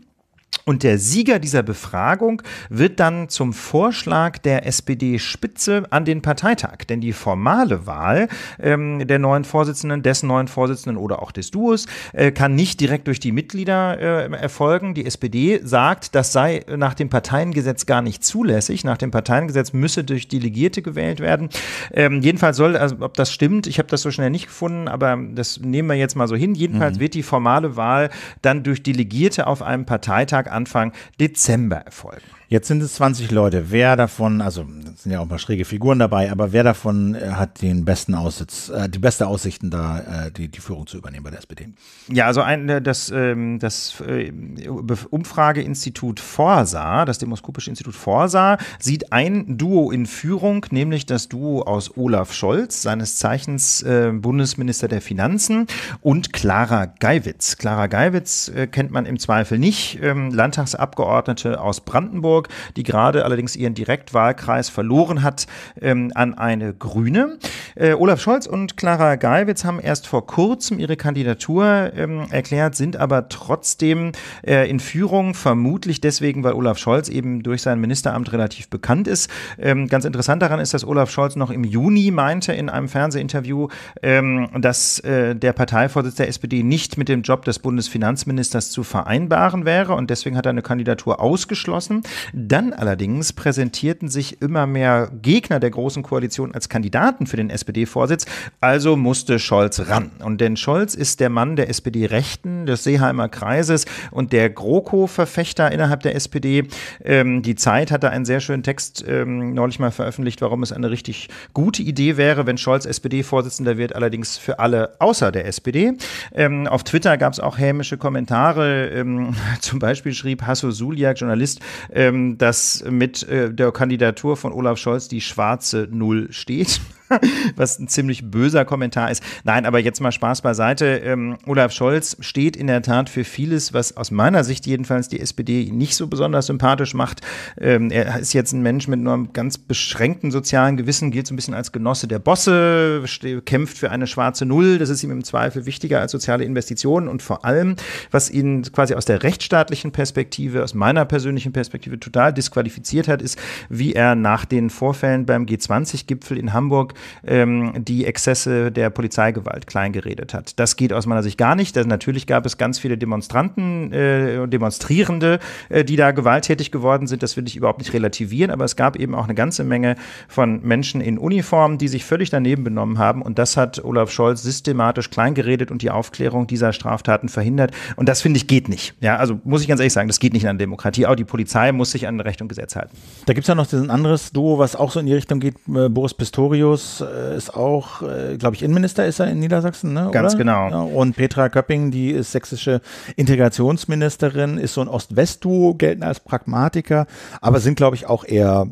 Und der Sieger dieser Befragung wird dann zum Vorschlag der SPD-Spitze an den Parteitag. Denn die formale Wahl ähm, der neuen Vorsitzenden, des neuen Vorsitzenden oder auch des Duos äh, kann nicht direkt durch die Mitglieder äh, erfolgen. Die SPD sagt, das sei nach dem Parteiengesetz gar nicht zulässig. Nach dem Parteiengesetz müsse durch Delegierte gewählt werden. Ähm, jedenfalls soll, also ob das stimmt, ich habe das so schnell nicht gefunden, aber das nehmen wir jetzt mal so hin. Jedenfalls mhm. wird die formale Wahl dann durch Delegierte auf einem Parteitag Anfang Dezember erfolgen. Jetzt sind es 20 Leute. Wer davon, also sind ja auch ein paar schräge Figuren dabei, aber wer davon äh, hat den besten Aussitz, äh, die beste Aussichten da, äh, die, die Führung zu übernehmen bei der SPD? Ja, also ein, äh, das, ähm, das äh, Umfrageinstitut Forsa, das Demoskopische Institut Forsa, sieht ein Duo in Führung, nämlich das Duo aus Olaf Scholz, seines Zeichens Bundesminister der Finanzen, und Clara Geiwitz. Clara Geiwitz kennt man im Zweifel nicht, ähm, Landtagsabgeordnete aus Brandenburg Brandenburg, die gerade allerdings ihren Direktwahlkreis verloren hat ähm, an eine Grüne. Äh, Olaf Scholz und Clara Geiwitz haben erst vor kurzem ihre Kandidatur ähm, erklärt, sind aber trotzdem äh, in Führung, vermutlich deswegen, weil Olaf Scholz eben durch sein Ministeramt relativ bekannt ist. Ähm, ganz interessant daran ist, dass Olaf Scholz noch im Juni meinte in einem Fernsehinterview, ähm, dass äh, der Parteivorsitz der SPD nicht mit dem Job des Bundesfinanzministers zu vereinbaren wäre und deswegen hat er eine Kandidatur ausgeschlossen. Dann allerdings präsentierten sich immer mehr Gegner der Großen Koalition als Kandidaten für den SPD-Vorsitz, also musste Scholz ran. Und denn Scholz ist der Mann der SPD-Rechten des Seeheimer Kreises und der GroKo-Verfechter innerhalb der SPD. Ähm, die Zeit hatte einen sehr schönen Text ähm, neulich mal veröffentlicht, warum es eine richtig gute Idee wäre, wenn Scholz SPD-Vorsitzender wird, allerdings für alle außer der SPD. Ähm, auf Twitter gab es auch hämische Kommentare. Ähm, zum Beispiel schrieb Hasso Suliak, Journalist, äh, ähm, dass mit äh, der Kandidatur von Olaf Scholz die schwarze Null steht. was ein ziemlich böser Kommentar ist. Nein, aber jetzt mal Spaß beiseite. Ähm, Olaf Scholz steht in der Tat für vieles, was aus meiner Sicht jedenfalls die SPD nicht so besonders sympathisch macht. Ähm, er ist jetzt ein Mensch mit nur einem ganz beschränkten sozialen Gewissen, gilt so ein bisschen als Genosse der Bosse, kämpft für eine schwarze Null. Das ist ihm im Zweifel wichtiger als soziale Investitionen und vor allem, was ihn quasi aus der rechtsstaatlichen Perspektive, aus meiner persönlichen Perspektive total disqualifiziert hat, ist, wie er nach den Vorfällen beim G20-Gipfel in Hamburg ähm, die Exzesse der Polizeigewalt kleingeredet hat. Das geht aus meiner Sicht gar nicht. Also natürlich gab es ganz viele Demonstranten äh, Demonstrierende, äh, die da gewalttätig geworden sind. Das will ich überhaupt nicht relativieren, aber es gab eben auch eine ganze Menge von Menschen in Uniform, die sich völlig daneben benommen haben. Und das hat Olaf Scholz systematisch kleingeredet und die Aufklärung dieser Straftaten verhindert. Und das finde ich geht nicht. Ja, also muss ich ganz ehrlich sagen, das geht nicht in einer Demokratie. Auch die Polizei muss sich an Recht und Gesetz halten. Da gibt es ja noch ein anderes Duo, was auch so in die Richtung geht, äh, Boris Pistorius äh, ist auch, äh, glaube ich, Innenminister ist er in Niedersachsen, ne? Ganz oder? genau. Ja, und Petra Köpping, die ist sächsische Integrationsministerin, ist so ein Ost-West-Duo, gelten als Pragmatiker, aber sind, glaube ich, auch eher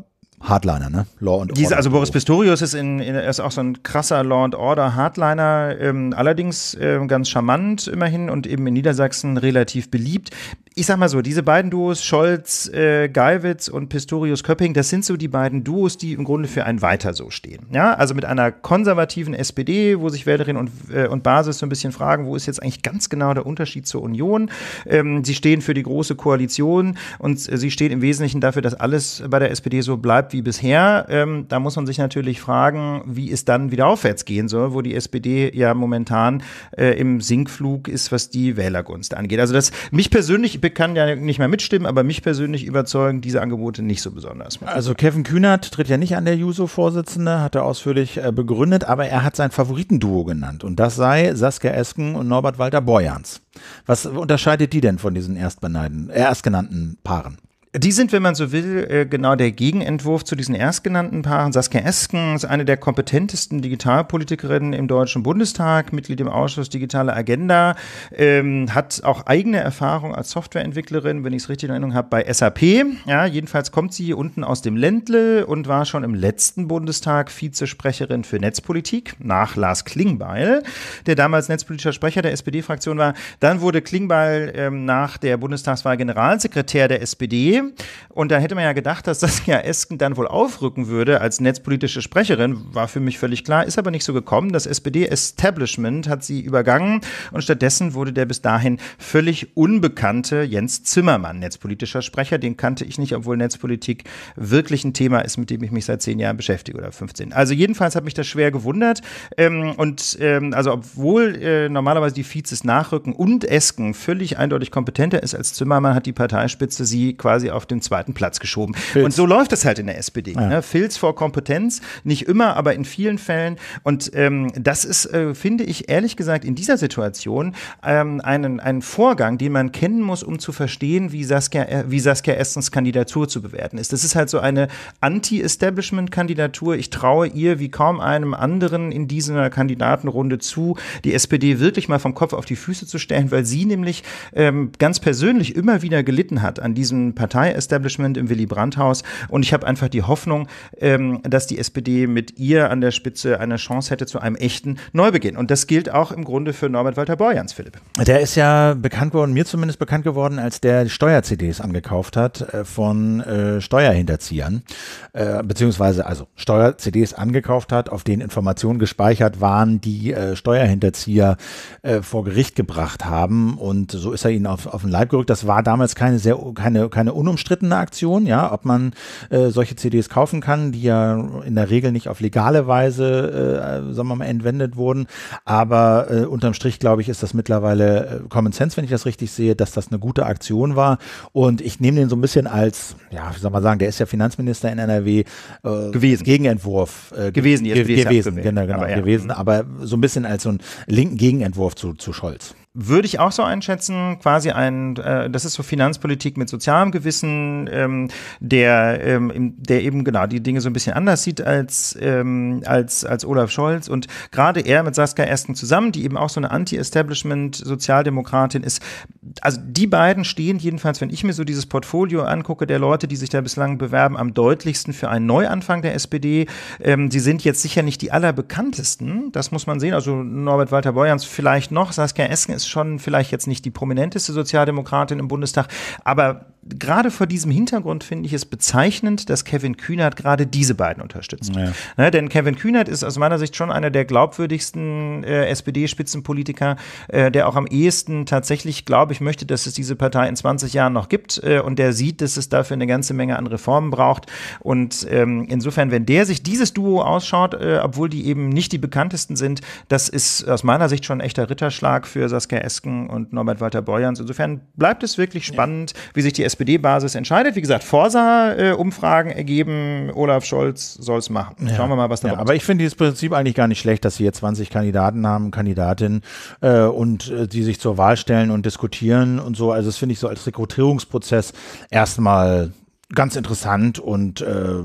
Hardliner, ne? Law and Order. Diese, also Boris Pistorius ist, in, in, ist auch so ein krasser Law and Order Hardliner, ähm, allerdings ähm, ganz charmant immerhin und eben in Niedersachsen relativ beliebt. Ich sag mal so, diese beiden Duos, Scholz, äh, Geiwitz und Pistorius Köpping, das sind so die beiden Duos, die im Grunde für ein Weiter so stehen. Ja, also mit einer konservativen SPD, wo sich Wählerin und, äh, und Basis so ein bisschen fragen, wo ist jetzt eigentlich ganz genau der Unterschied zur Union? Ähm, sie stehen für die große Koalition und äh, sie stehen im Wesentlichen dafür, dass alles bei der SPD so bleibt, wie bisher, ähm, da muss man sich natürlich fragen, wie es dann wieder aufwärts gehen soll, wo die SPD ja momentan äh, im Sinkflug ist, was die Wählergunst angeht. Also das mich persönlich ich kann ja nicht mehr mitstimmen, aber mich persönlich überzeugen diese Angebote nicht so besonders. Also Kevin Kühnert tritt ja nicht an der Juso-Vorsitzende, hat er ausführlich äh, begründet, aber er hat sein Favoritenduo genannt und das sei Saskia Esken und Norbert Walter Borjans. Was unterscheidet die denn von diesen erstgenannten Paaren? Die sind, wenn man so will, äh, genau der Gegenentwurf zu diesen erstgenannten Paaren. Saskia Esken ist eine der kompetentesten Digitalpolitikerinnen im Deutschen Bundestag, Mitglied im Ausschuss Digitale Agenda, ähm, hat auch eigene Erfahrung als Softwareentwicklerin, wenn ich es richtig in Erinnerung habe, bei SAP. Ja, jedenfalls kommt sie hier unten aus dem Ländle und war schon im letzten Bundestag Vizesprecherin für Netzpolitik nach Lars Klingbeil, der damals netzpolitischer Sprecher der SPD-Fraktion war. Dann wurde Klingbeil ähm, nach der Bundestagswahl Generalsekretär der SPD und da hätte man ja gedacht, dass Saskia Esken dann wohl aufrücken würde als netzpolitische Sprecherin, war für mich völlig klar, ist aber nicht so gekommen. Das SPD-Establishment hat sie übergangen und stattdessen wurde der bis dahin völlig unbekannte Jens Zimmermann netzpolitischer Sprecher. Den kannte ich nicht, obwohl Netzpolitik wirklich ein Thema ist, mit dem ich mich seit zehn Jahren beschäftige oder 15. Also jedenfalls hat mich das schwer gewundert. Ähm, und ähm, also obwohl äh, normalerweise die Vizes nachrücken und Esken völlig eindeutig kompetenter ist als Zimmermann, hat die Parteispitze sie quasi auf den zweiten Platz geschoben. Filz. Und so läuft das halt in der SPD. Ja. Ne? Filz vor Kompetenz, nicht immer, aber in vielen Fällen. Und ähm, das ist, äh, finde ich, ehrlich gesagt, in dieser Situation ähm, einen, einen Vorgang, den man kennen muss, um zu verstehen, wie Saskia, äh, wie Saskia Essens Kandidatur zu bewerten ist. Das ist halt so eine Anti-Establishment-Kandidatur. Ich traue ihr wie kaum einem anderen in dieser Kandidatenrunde zu, die SPD wirklich mal vom Kopf auf die Füße zu stellen, weil sie nämlich ähm, ganz persönlich immer wieder gelitten hat an diesem Parteien. Partei-Establishment im Willy Brandt-Haus. Und ich habe einfach die Hoffnung, ähm, dass die SPD mit ihr an der Spitze eine Chance hätte zu einem echten Neubeginn. Und das gilt auch im Grunde für Norbert Walter Borjans, Philipp. Der ist ja bekannt geworden, mir zumindest bekannt geworden, als der Steuer-CDs angekauft hat äh, von äh, Steuerhinterziehern, äh, beziehungsweise also Steuer-CDs angekauft hat, auf denen Informationen gespeichert waren, die äh, Steuerhinterzieher äh, vor Gericht gebracht haben. Und so ist er ihnen auf, auf den Leib gerückt. Das war damals keine sehr keine, keine unumstrittene Aktion, ja, ob man äh, solche CDs kaufen kann, die ja in der Regel nicht auf legale Weise, äh, sagen wir mal, entwendet wurden. Aber äh, unterm Strich, glaube ich, ist das mittlerweile äh, Common Sense, wenn ich das richtig sehe, dass das eine gute Aktion war. Und ich nehme den so ein bisschen als, ja, wie soll man sagen, der ist ja Finanzminister in NRW äh, gewesen. Gegenentwurf äh, gewesen, jetzt ge gewesen, genau, genau, aber, ja. gewesen, mhm. aber so ein bisschen als so einen linken Gegenentwurf zu, zu Scholz würde ich auch so einschätzen, quasi ein, äh, das ist so Finanzpolitik mit sozialem Gewissen, ähm, der, ähm, der eben genau die Dinge so ein bisschen anders sieht als, ähm, als, als Olaf Scholz. Und gerade er mit Saskia Ersten zusammen, die eben auch so eine Anti-Establishment-Sozialdemokratin ist, also die beiden stehen jedenfalls, wenn ich mir so dieses Portfolio angucke, der Leute, die sich da bislang bewerben, am deutlichsten für einen Neuanfang der SPD. Ähm, sie sind jetzt sicher nicht die allerbekanntesten, das muss man sehen. Also Norbert Walter Borjans vielleicht noch, Saskia Esken ist schon vielleicht jetzt nicht die prominenteste Sozialdemokratin im Bundestag, aber gerade vor diesem Hintergrund finde ich es bezeichnend, dass Kevin Kühnert gerade diese beiden unterstützt. Ja. Ne, denn Kevin Kühnert ist aus meiner Sicht schon einer der glaubwürdigsten äh, SPD-Spitzenpolitiker, äh, der auch am ehesten tatsächlich, glaube ich, möchte, dass es diese Partei in 20 Jahren noch gibt äh, und der sieht, dass es dafür eine ganze Menge an Reformen braucht. Und ähm, insofern, wenn der sich dieses Duo ausschaut, äh, obwohl die eben nicht die bekanntesten sind, das ist aus meiner Sicht schon ein echter Ritterschlag für Saskia Esken und Norbert Walter Borjans. Insofern bleibt es wirklich spannend, ja. wie sich die SPD-Basis entscheidet. Wie gesagt, Forsa-Umfragen ergeben, Olaf Scholz soll es machen. Ja. Schauen wir mal, was da ja, Aber ich finde dieses Prinzip eigentlich gar nicht schlecht, dass sie jetzt 20 Kandidaten haben, Kandidatinnen äh, und äh, die sich zur Wahl stellen und diskutieren und so. Also das finde ich so als Rekrutierungsprozess erstmal ganz interessant und äh,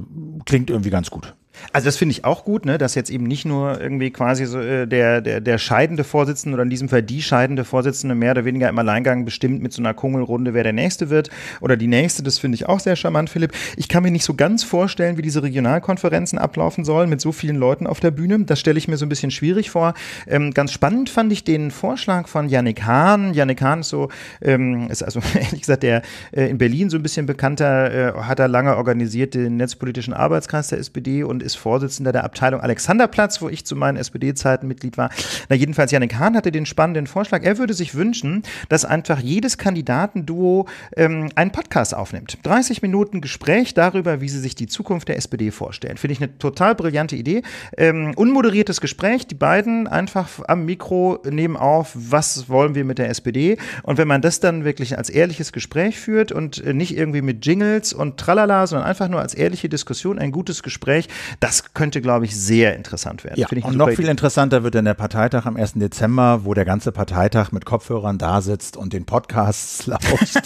klingt irgendwie ganz gut. Also das finde ich auch gut, ne, dass jetzt eben nicht nur irgendwie quasi so äh, der, der, der scheidende Vorsitzende oder in diesem Fall die scheidende Vorsitzende mehr oder weniger im Alleingang bestimmt mit so einer Kungelrunde, wer der Nächste wird oder die Nächste. Das finde ich auch sehr charmant, Philipp. Ich kann mir nicht so ganz vorstellen, wie diese Regionalkonferenzen ablaufen sollen mit so vielen Leuten auf der Bühne. Das stelle ich mir so ein bisschen schwierig vor. Ähm, ganz spannend fand ich den Vorschlag von Yannick Hahn. Yannick Hahn ist so, ähm, ist also ehrlich gesagt der äh, in Berlin so ein bisschen bekannter, äh, hat er lange organisiert den netzpolitischen Arbeitskreis der SPD und ist Vorsitzender der Abteilung Alexanderplatz, wo ich zu meinen SPD-Zeiten Mitglied war. Na, jedenfalls, Janik Hahn hatte den spannenden Vorschlag. Er würde sich wünschen, dass einfach jedes Kandidatenduo ähm, einen Podcast aufnimmt. 30 Minuten Gespräch darüber, wie sie sich die Zukunft der SPD vorstellen. Finde ich eine total brillante Idee. Ähm, unmoderiertes Gespräch, die beiden einfach am Mikro nehmen auf, was wollen wir mit der SPD. Und wenn man das dann wirklich als ehrliches Gespräch führt und äh, nicht irgendwie mit Jingles und tralala, sondern einfach nur als ehrliche Diskussion, ein gutes Gespräch, das könnte, glaube ich, sehr interessant werden. Ja, Finde ich und noch viel Idee. interessanter wird dann der Parteitag am 1. Dezember, wo der ganze Parteitag mit Kopfhörern da sitzt und den Podcasts lauscht.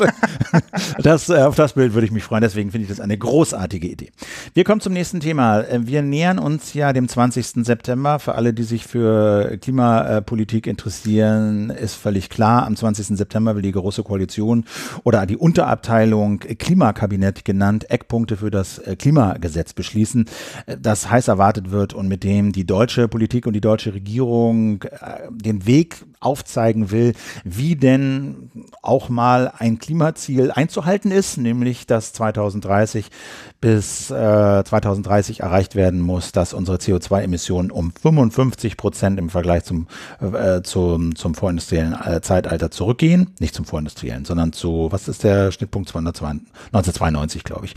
das, äh, auf das Bild würde ich mich freuen. Deswegen finde ich das eine großartige Idee. Wir kommen zum nächsten Thema. Äh, wir nähern uns ja dem 20. September. Für alle, die sich für Klimapolitik interessieren, ist völlig klar. Am 20. September will die Große Koalition oder die Unterabteilung Klimakabinett genannt Eckpunkte für das äh, Klimagesetz beschließen das heiß erwartet wird und mit dem die deutsche Politik und die deutsche Regierung äh, den Weg aufzeigen will, wie denn auch mal ein Klimaziel einzuhalten ist, nämlich dass 2030 bis äh, 2030 erreicht werden muss, dass unsere CO2-Emissionen um 55 Prozent im Vergleich zum, äh, zum, zum vorindustriellen äh, Zeitalter zurückgehen. Nicht zum vorindustriellen, sondern zu, was ist der Schnittpunkt 1992, glaube ich.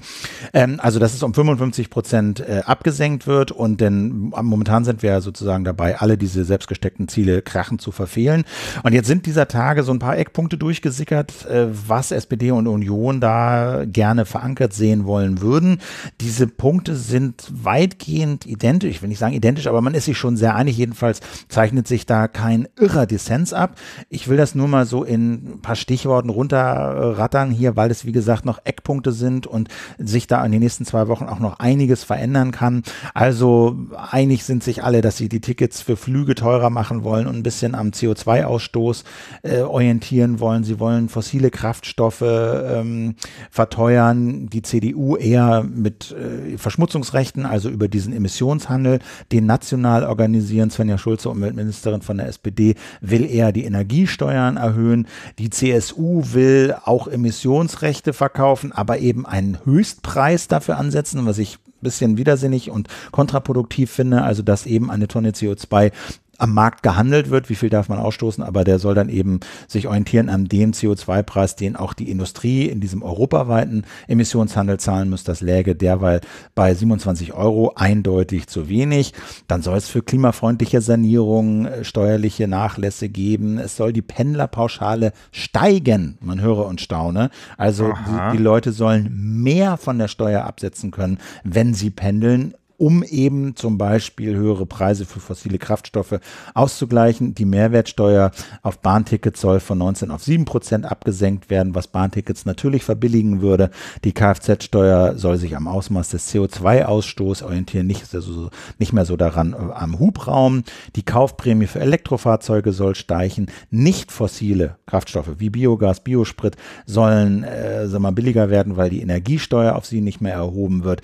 Ähm, also, dass es um 55 Prozent äh, abgesenkt wird und denn äh, momentan sind wir ja sozusagen dabei, alle diese selbstgesteckten Ziele krachen zu verfehlen spielen. Und jetzt sind dieser Tage so ein paar Eckpunkte durchgesickert, äh, was SPD und Union da gerne verankert sehen wollen würden. Diese Punkte sind weitgehend identisch, ich will nicht sagen identisch, aber man ist sich schon sehr einig. Jedenfalls zeichnet sich da kein irrer Dissens ab. Ich will das nur mal so in ein paar Stichworten runterrattern hier, weil es wie gesagt noch Eckpunkte sind und sich da in den nächsten zwei Wochen auch noch einiges verändern kann. Also einig sind sich alle, dass sie die Tickets für Flüge teurer machen wollen und ein bisschen am CO2 CO2-Ausstoß äh, orientieren wollen. Sie wollen fossile Kraftstoffe ähm, verteuern. Die CDU eher mit äh, Verschmutzungsrechten, also über diesen Emissionshandel, den national organisieren. Svenja Schulze, Umweltministerin von der SPD, will eher die Energiesteuern erhöhen. Die CSU will auch Emissionsrechte verkaufen, aber eben einen Höchstpreis dafür ansetzen, was ich bisschen widersinnig und kontraproduktiv finde, also dass eben eine Tonne CO2 am Markt gehandelt wird, wie viel darf man ausstoßen, aber der soll dann eben sich orientieren an dem CO2-Preis, den auch die Industrie in diesem europaweiten Emissionshandel zahlen muss. Das läge derweil bei 27 Euro eindeutig zu wenig. Dann soll es für klimafreundliche Sanierungen äh, steuerliche Nachlässe geben. Es soll die Pendlerpauschale steigen. Man höre und staune. Also die, die Leute sollen mehr von der Steuer absetzen können, wenn sie pendeln um eben zum Beispiel höhere Preise für fossile Kraftstoffe auszugleichen. Die Mehrwertsteuer auf Bahntickets soll von 19 auf 7 Prozent abgesenkt werden, was Bahntickets natürlich verbilligen würde. Die Kfz-Steuer soll sich am Ausmaß des CO2-Ausstoßes orientieren, nicht, also nicht mehr so daran äh, am Hubraum. Die Kaufprämie für Elektrofahrzeuge soll steigen. Nicht fossile Kraftstoffe wie Biogas, Biosprit sollen äh, sag mal, billiger werden, weil die Energiesteuer auf sie nicht mehr erhoben wird.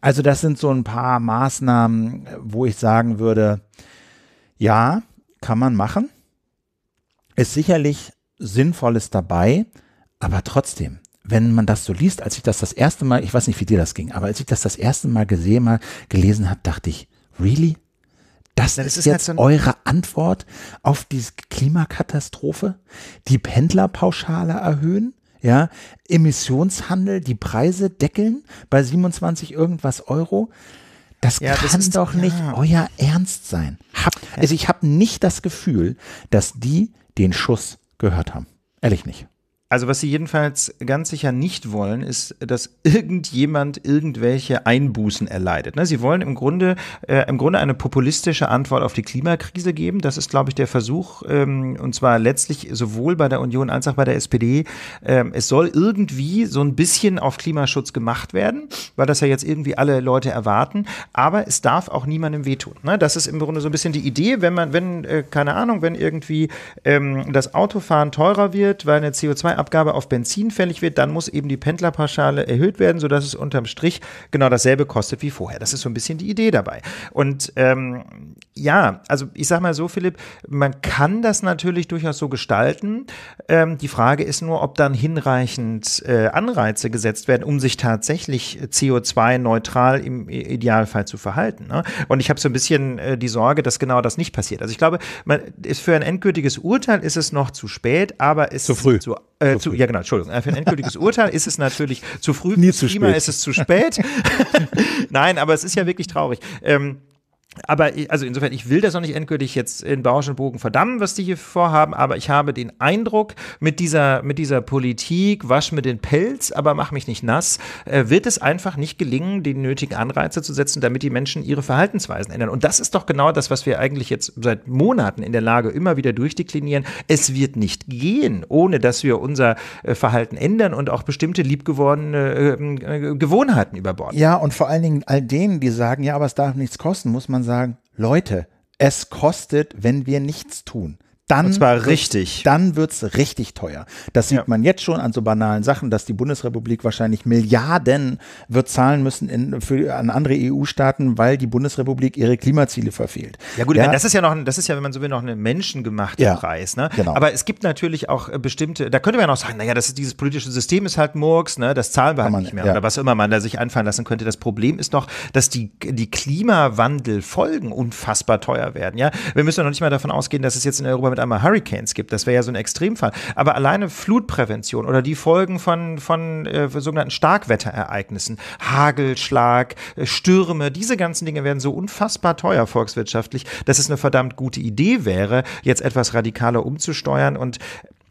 Also das sind so ein paar Maßnahmen, wo ich sagen würde, ja, kann man machen. Ist sicherlich Sinnvolles dabei, aber trotzdem, wenn man das so liest, als ich das das erste Mal, ich weiß nicht, wie dir das ging, aber als ich das das erste Mal gesehen, mal gelesen habe, dachte ich, really? Das, das ist, ist, jetzt halt so eure Antwort auf die Klimakatastrophe? Die Pendlerpauschale erhöhen? Ja, Emissionshandel, die Preise deckeln bei 27 irgendwas Euro. Das ja, kann das ist, doch nicht ja. euer Ernst sein. Hab, also ich habe nicht das Gefühl, dass die den Schuss gehört haben. Ehrlich nicht. Also was sie jedenfalls ganz sicher nicht wollen, ist, dass irgendjemand irgendwelche Einbußen erleidet. Ne? Sie wollen im Grunde, äh, im Grunde eine populistische Antwort auf die Klimakrise geben. Das ist, glaube ich, der Versuch, ähm, und zwar letztlich sowohl bei der Union als auch bei der SPD. Ähm, es soll irgendwie so ein bisschen auf Klimaschutz gemacht werden, weil das ja jetzt irgendwie alle Leute erwarten. Aber es darf auch niemandem wehtun. Ne? Das ist im Grunde so ein bisschen die Idee, wenn man, wenn, äh, keine Ahnung, wenn irgendwie ähm, das Autofahren teurer wird, weil eine CO2 Abgabe auf Benzin fällig wird, dann muss eben die Pendlerpauschale erhöht werden, sodass es unterm Strich genau dasselbe kostet wie vorher. Das ist so ein bisschen die Idee dabei. Und ähm, ja, also ich sag mal so, Philipp, man kann das natürlich durchaus so gestalten. Ähm, die Frage ist nur, ob dann hinreichend äh, Anreize gesetzt werden, um sich tatsächlich CO2-neutral im Idealfall zu verhalten. Ne? Und ich habe so ein bisschen äh, die Sorge, dass genau das nicht passiert. Also ich glaube, man, ist für ein endgültiges Urteil ist es noch zu spät, aber es zu früh. Zu, äh, äh, zu, ja genau, Entschuldigung, äh, für ein endgültiges Urteil ist es natürlich zu früh, Nie zu spät. ist es zu spät. Nein, aber es ist ja wirklich traurig. Ähm, aber also insofern, ich will das noch nicht endgültig jetzt in Bausch und Bogen verdammen, was die hier vorhaben, aber ich habe den Eindruck, mit dieser, mit dieser Politik, wasch mir den Pelz, aber mach mich nicht nass, äh, wird es einfach nicht gelingen, die nötigen Anreize zu setzen, damit die Menschen ihre Verhaltensweisen ändern. Und das ist doch genau das, was wir eigentlich jetzt seit Monaten in der Lage immer wieder durchdeklinieren. Es wird nicht gehen, ohne dass wir unser äh, Verhalten ändern und auch bestimmte liebgewordene äh, äh, Gewohnheiten überborden. Ja, und vor allen Dingen all denen, die sagen, ja, aber es darf nichts kosten, muss man man sagen, Leute, es kostet, wenn wir nichts tun dann und zwar richtig. Dann wird es richtig teuer. Das sieht ja. man jetzt schon an so banalen Sachen, dass die Bundesrepublik wahrscheinlich Milliarden wird zahlen müssen in, für, an andere EU-Staaten, weil die Bundesrepublik ihre Klimaziele verfehlt. Ja gut, ja. das ist ja noch, das ist ja, wenn man so will, noch ein menschengemachter ja. Preis. Ne? Genau. Aber es gibt natürlich auch äh, bestimmte, da könnte man auch sagen, naja, das ist, dieses politische System ist halt Murks, ne? das zahlen wir halt man, nicht mehr oder was immer man da sich einfallen lassen könnte. Das Problem ist doch, dass die, die Klimawandelfolgen unfassbar teuer werden. Ja, wir müssen ja noch nicht mal davon ausgehen, dass es jetzt in Europa mit einmal Hurricanes gibt. Das wäre ja so ein Extremfall. Aber alleine Flutprävention oder die Folgen von, von äh, sogenannten Starkwetterereignissen, Hagelschlag, äh, Stürme, diese ganzen Dinge werden so unfassbar teuer volkswirtschaftlich, dass es eine verdammt gute Idee wäre, jetzt etwas radikaler umzusteuern und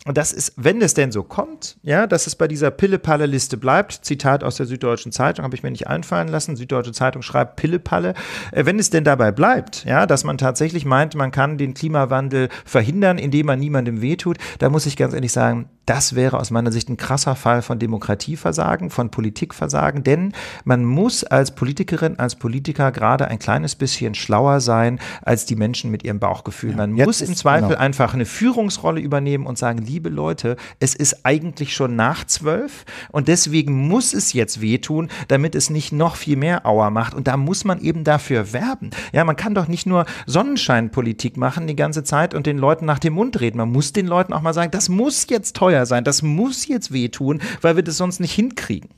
und das ist, wenn es denn so kommt, ja, dass es bei dieser Pille-Palle-Liste bleibt, Zitat aus der Süddeutschen Zeitung, habe ich mir nicht einfallen lassen, Süddeutsche Zeitung schreibt Pille-Palle, äh, wenn es denn dabei bleibt, ja, dass man tatsächlich meint, man kann den Klimawandel verhindern, indem man niemandem wehtut, da muss ich ganz ehrlich sagen, das wäre aus meiner Sicht ein krasser Fall von Demokratieversagen, von Politikversagen, denn man muss als Politikerin, als Politiker gerade ein kleines bisschen schlauer sein als die Menschen mit ihrem Bauchgefühl. Man muss im Zweifel genau. einfach eine Führungsrolle übernehmen und sagen, liebe Leute, es ist eigentlich schon nach zwölf und deswegen muss es jetzt wehtun, damit es nicht noch viel mehr Aua macht. Und da muss man eben dafür werben. Ja, man kann doch nicht nur Sonnenscheinpolitik machen die ganze Zeit und den Leuten nach dem Mund reden. Man muss den Leuten auch mal sagen, das muss jetzt teuer sein. Das muss jetzt wehtun, weil wir das sonst nicht hinkriegen.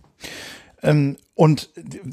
Ähm, und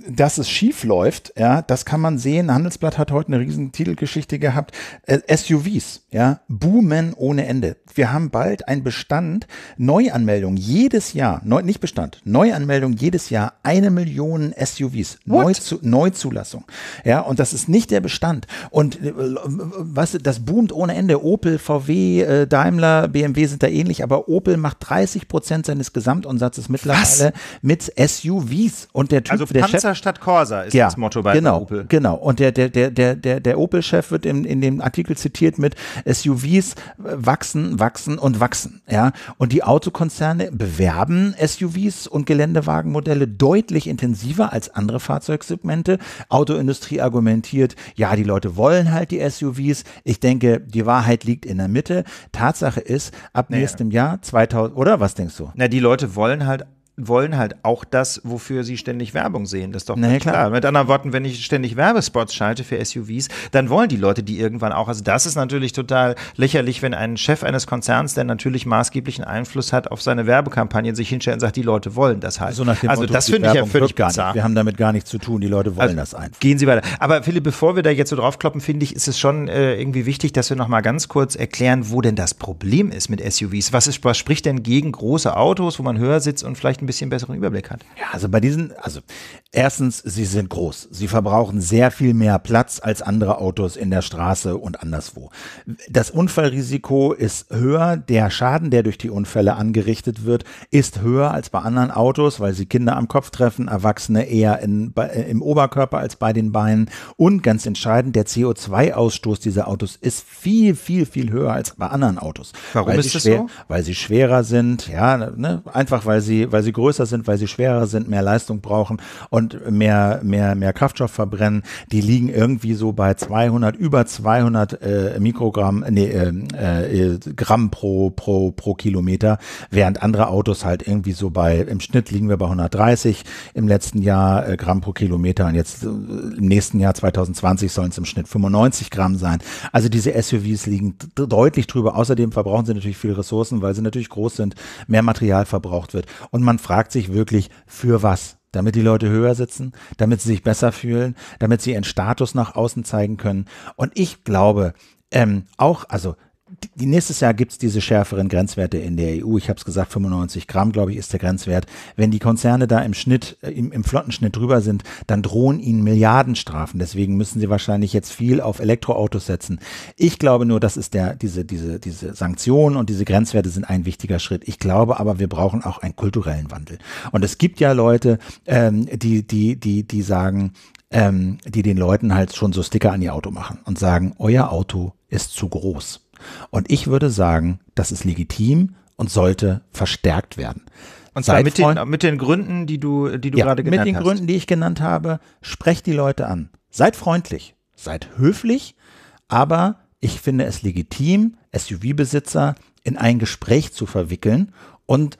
dass es schief läuft, ja, das kann man sehen. Handelsblatt hat heute eine riesen Titelgeschichte gehabt. Äh, SUVs, ja, boomen ohne Ende. Wir haben bald ein Bestand Neuanmeldung jedes Jahr, neu, nicht Bestand, Neuanmeldung jedes Jahr eine Million SUVs, Neuzu, Neuzulassung. Ja, und das ist nicht der Bestand. Und äh, was, das boomt ohne Ende. Opel, VW, äh, Daimler, BMW sind da ähnlich, aber Opel macht 30 Prozent seines Gesamtumsatzes mittlerweile was? mit SUVs und der der Typ, also der Panzer Chef, statt Corsa ist ja, das Motto bei genau, Opel. Genau. Und der der der der der Opel-Chef wird in, in dem Artikel zitiert mit SUVs wachsen, wachsen und wachsen. Ja. Und die Autokonzerne bewerben SUVs und Geländewagenmodelle deutlich intensiver als andere Fahrzeugsegmente. Autoindustrie argumentiert, ja, die Leute wollen halt die SUVs. Ich denke, die Wahrheit liegt in der Mitte. Tatsache ist, ab naja. nächstem Jahr 2000 oder was denkst du? Na, die Leute wollen halt wollen halt auch das, wofür sie ständig Werbung sehen. Das ist doch naja, klar. klar. Mit anderen Worten, wenn ich ständig Werbespots schalte für SUVs, dann wollen die Leute die irgendwann auch. Also das ist natürlich total lächerlich, wenn ein Chef eines Konzerns, der natürlich maßgeblichen Einfluss hat auf seine Werbekampagnen, sich hinstellt und sagt, die Leute wollen das halt. So nach also Motto, das finde ich ja völlig gar Nicht. Wir haben damit gar nichts zu tun. Die Leute wollen also, das einfach. Gehen Sie weiter. Aber Philipp, bevor wir da jetzt so draufkloppen, finde ich, ist es schon äh, irgendwie wichtig, dass wir noch mal ganz kurz erklären, wo denn das Problem ist mit SUVs. Was, ist, was spricht denn gegen große Autos, wo man höher sitzt und vielleicht ein ein bisschen besseren Überblick hat. Ja, also bei diesen, also Erstens, sie sind groß. Sie verbrauchen sehr viel mehr Platz als andere Autos in der Straße und anderswo. Das Unfallrisiko ist höher, der Schaden, der durch die Unfälle angerichtet wird, ist höher als bei anderen Autos, weil sie Kinder am Kopf treffen, Erwachsene eher in, äh, im Oberkörper als bei den Beinen. Und ganz entscheidend, der CO2-Ausstoß dieser Autos ist viel, viel, viel höher als bei anderen Autos. Warum weil ist das schwer, so? Weil sie schwerer sind, ja, ne? einfach weil sie, weil sie größer sind, weil sie schwerer sind, mehr Leistung brauchen und mehr, mehr, mehr Kraftstoff verbrennen, die liegen irgendwie so bei 200, über 200 äh, Mikrogramm, nee, ähm, äh, äh, Gramm pro, pro, pro Kilometer, während andere Autos halt irgendwie so bei, im Schnitt liegen wir bei 130 im letzten Jahr äh, Gramm pro Kilometer und jetzt äh, im nächsten Jahr 2020 sollen es im Schnitt 95 Gramm sein. Also diese SUVs liegen deutlich drüber. Außerdem verbrauchen sie natürlich viel Ressourcen, weil sie natürlich groß sind, mehr Material verbraucht wird. Und man fragt sich wirklich, für was? damit die Leute höher sitzen, damit sie sich besser fühlen, damit sie ihren Status nach außen zeigen können. Und ich glaube, ähm, auch, also die nächstes Jahr gibt es diese schärferen Grenzwerte in der EU. Ich habe es gesagt, 95 Gramm, glaube ich, ist der Grenzwert. Wenn die Konzerne da im Schnitt, äh, im, im Flottenschnitt drüber sind, dann drohen ihnen Milliardenstrafen. Deswegen müssen sie wahrscheinlich jetzt viel auf Elektroautos setzen. Ich glaube nur, das ist der, diese, diese, diese Sanktionen und diese Grenzwerte sind ein wichtiger Schritt. Ich glaube aber, wir brauchen auch einen kulturellen Wandel. Und es gibt ja Leute, ähm, die, die, die, die sagen, ähm, die den Leuten halt schon so Sticker an ihr Auto machen und sagen, euer Auto ist zu groß. Und ich würde sagen, das ist legitim und sollte verstärkt werden. Und zwar mit den, mit den Gründen, die du, die du ja, gerade genannt hast. Mit den hast. Gründen, die ich genannt habe, sprecht die Leute an. Seid freundlich, seid höflich, aber ich finde es legitim, SUV-Besitzer in ein Gespräch zu verwickeln und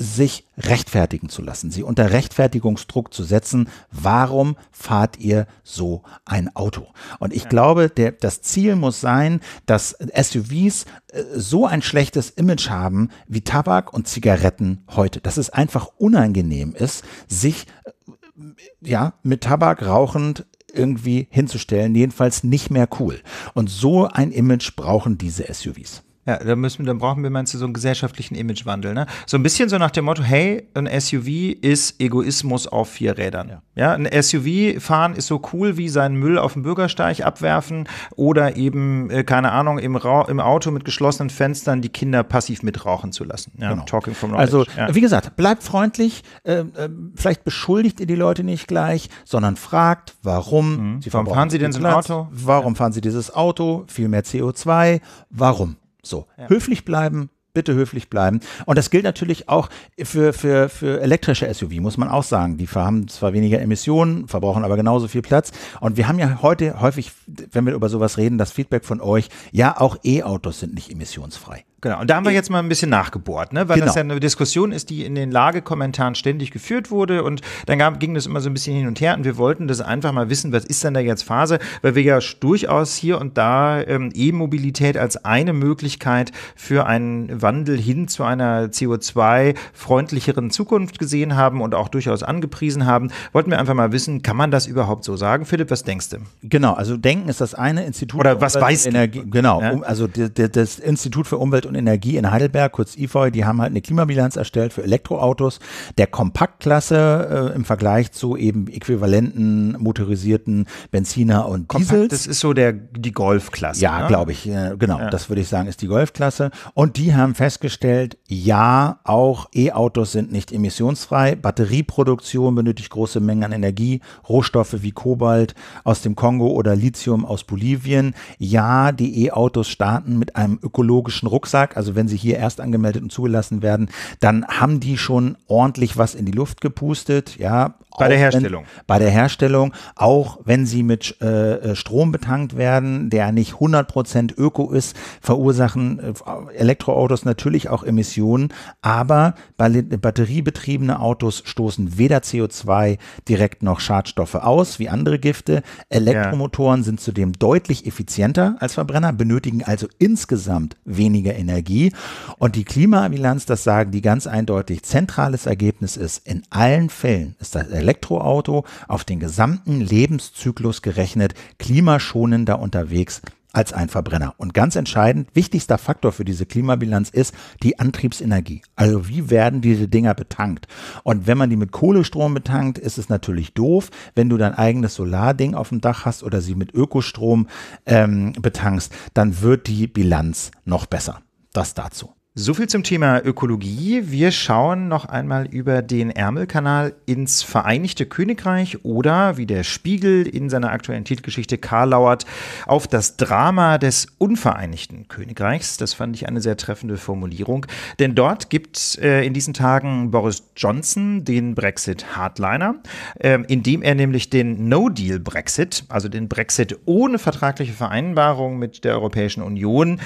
sich rechtfertigen zu lassen, sie unter Rechtfertigungsdruck zu setzen, warum fahrt ihr so ein Auto? Und ich ja. glaube, der, das Ziel muss sein, dass SUVs äh, so ein schlechtes Image haben wie Tabak und Zigaretten heute, dass es einfach unangenehm ist, sich äh, ja, mit Tabak rauchend irgendwie hinzustellen, jedenfalls nicht mehr cool. Und so ein Image brauchen diese SUVs. Ja, da müssen, dann brauchen wir, meinst du, so einen gesellschaftlichen Imagewandel, ne? So ein bisschen so nach dem Motto, hey, ein SUV ist Egoismus auf vier Rädern. Ja, ja ein SUV fahren ist so cool wie seinen Müll auf dem Bürgersteig abwerfen oder eben, äh, keine Ahnung, im, Ra im Auto mit geschlossenen Fenstern die Kinder passiv mitrauchen zu lassen. Ja? Genau. Talking from knowledge. Also, ja. wie gesagt, bleibt freundlich, äh, äh, vielleicht beschuldigt ihr die Leute nicht gleich, sondern fragt, warum. Mhm. Sie warum fahren Sie denn so ein Auto? Warum fahren Sie dieses Auto? Viel mehr CO2. Warum? So, ja. höflich bleiben, bitte höflich bleiben. Und das gilt natürlich auch für, für, für elektrische SUV, muss man auch sagen. Die haben zwar weniger Emissionen, verbrauchen aber genauso viel Platz. Und wir haben ja heute häufig, wenn wir über sowas reden, das Feedback von euch, ja, auch E-Autos sind nicht emissionsfrei. Genau, und da haben wir äh, jetzt mal ein bisschen nachgebohrt, ne? weil genau. das ja eine Diskussion ist, die in den Lagekommentaren ständig geführt wurde und dann gab, ging das immer so ein bisschen hin und her und wir wollten das einfach mal wissen, was ist denn da jetzt Phase, weil wir ja durchaus hier und da ähm, E-Mobilität als eine Möglichkeit für einen Wandel hin zu einer CO2-freundlicheren Zukunft gesehen haben und auch durchaus angepriesen haben. Wollten wir einfach mal wissen, kann man das überhaupt so sagen? Philipp, was denkst du? Genau, also Denken ist das eine Institut. Oder was weiß Energie, Genau, ja? um, also das Institut für Umwelt und Energie in Heidelberg, kurz EFOI, die haben halt eine Klimabilanz erstellt für Elektroautos der Kompaktklasse äh, im Vergleich zu eben äquivalenten motorisierten Benziner und Diesels. das ist so der, die Golfklasse. Ja, ne? glaube ich. Äh, genau, ja. das würde ich sagen, ist die Golfklasse. Und die haben festgestellt, ja, auch E-Autos sind nicht emissionsfrei. Batterieproduktion benötigt große Mengen an Energie, Rohstoffe wie Kobalt aus dem Kongo oder Lithium aus Bolivien. Ja, die E-Autos starten mit einem ökologischen Rucksack Donnerstag, also wenn sie hier erst angemeldet und zugelassen werden, dann haben die schon ordentlich was in die Luft gepustet. Ja, bei der Herstellung. Wenn, bei der Herstellung, auch wenn sie mit äh, äh Strom betankt werden, der nicht 100% Öko ist, verursachen äh, Elektroautos natürlich auch Emissionen, aber batteriebetriebene Autos stoßen weder CO2 direkt noch Schadstoffe aus wie andere Gifte. Elektromotoren ja. sind zudem deutlich effizienter als Verbrenner, benötigen also insgesamt weniger Energie. Energie. Und die Klimabilanz, das sagen die ganz eindeutig, zentrales Ergebnis ist, in allen Fällen ist das Elektroauto auf den gesamten Lebenszyklus gerechnet klimaschonender unterwegs als ein Verbrenner. Und ganz entscheidend, wichtigster Faktor für diese Klimabilanz ist die Antriebsenergie. Also wie werden diese Dinger betankt? Und wenn man die mit Kohlestrom betankt, ist es natürlich doof. Wenn du dein eigenes Solarding auf dem Dach hast oder sie mit Ökostrom ähm, betankst, dann wird die Bilanz noch besser. Das dazu. So viel zum Thema Ökologie. Wir schauen noch einmal über den Ärmelkanal ins Vereinigte Königreich oder, wie der Spiegel in seiner aktuellen Titelgeschichte Karl lauert, auf das Drama des unvereinigten Königreichs. Das fand ich eine sehr treffende Formulierung. Denn dort gibt äh, in diesen Tagen Boris Johnson den Brexit-Hardliner, äh, indem er nämlich den No-Deal-Brexit, also den Brexit ohne vertragliche Vereinbarung mit der Europäischen Union,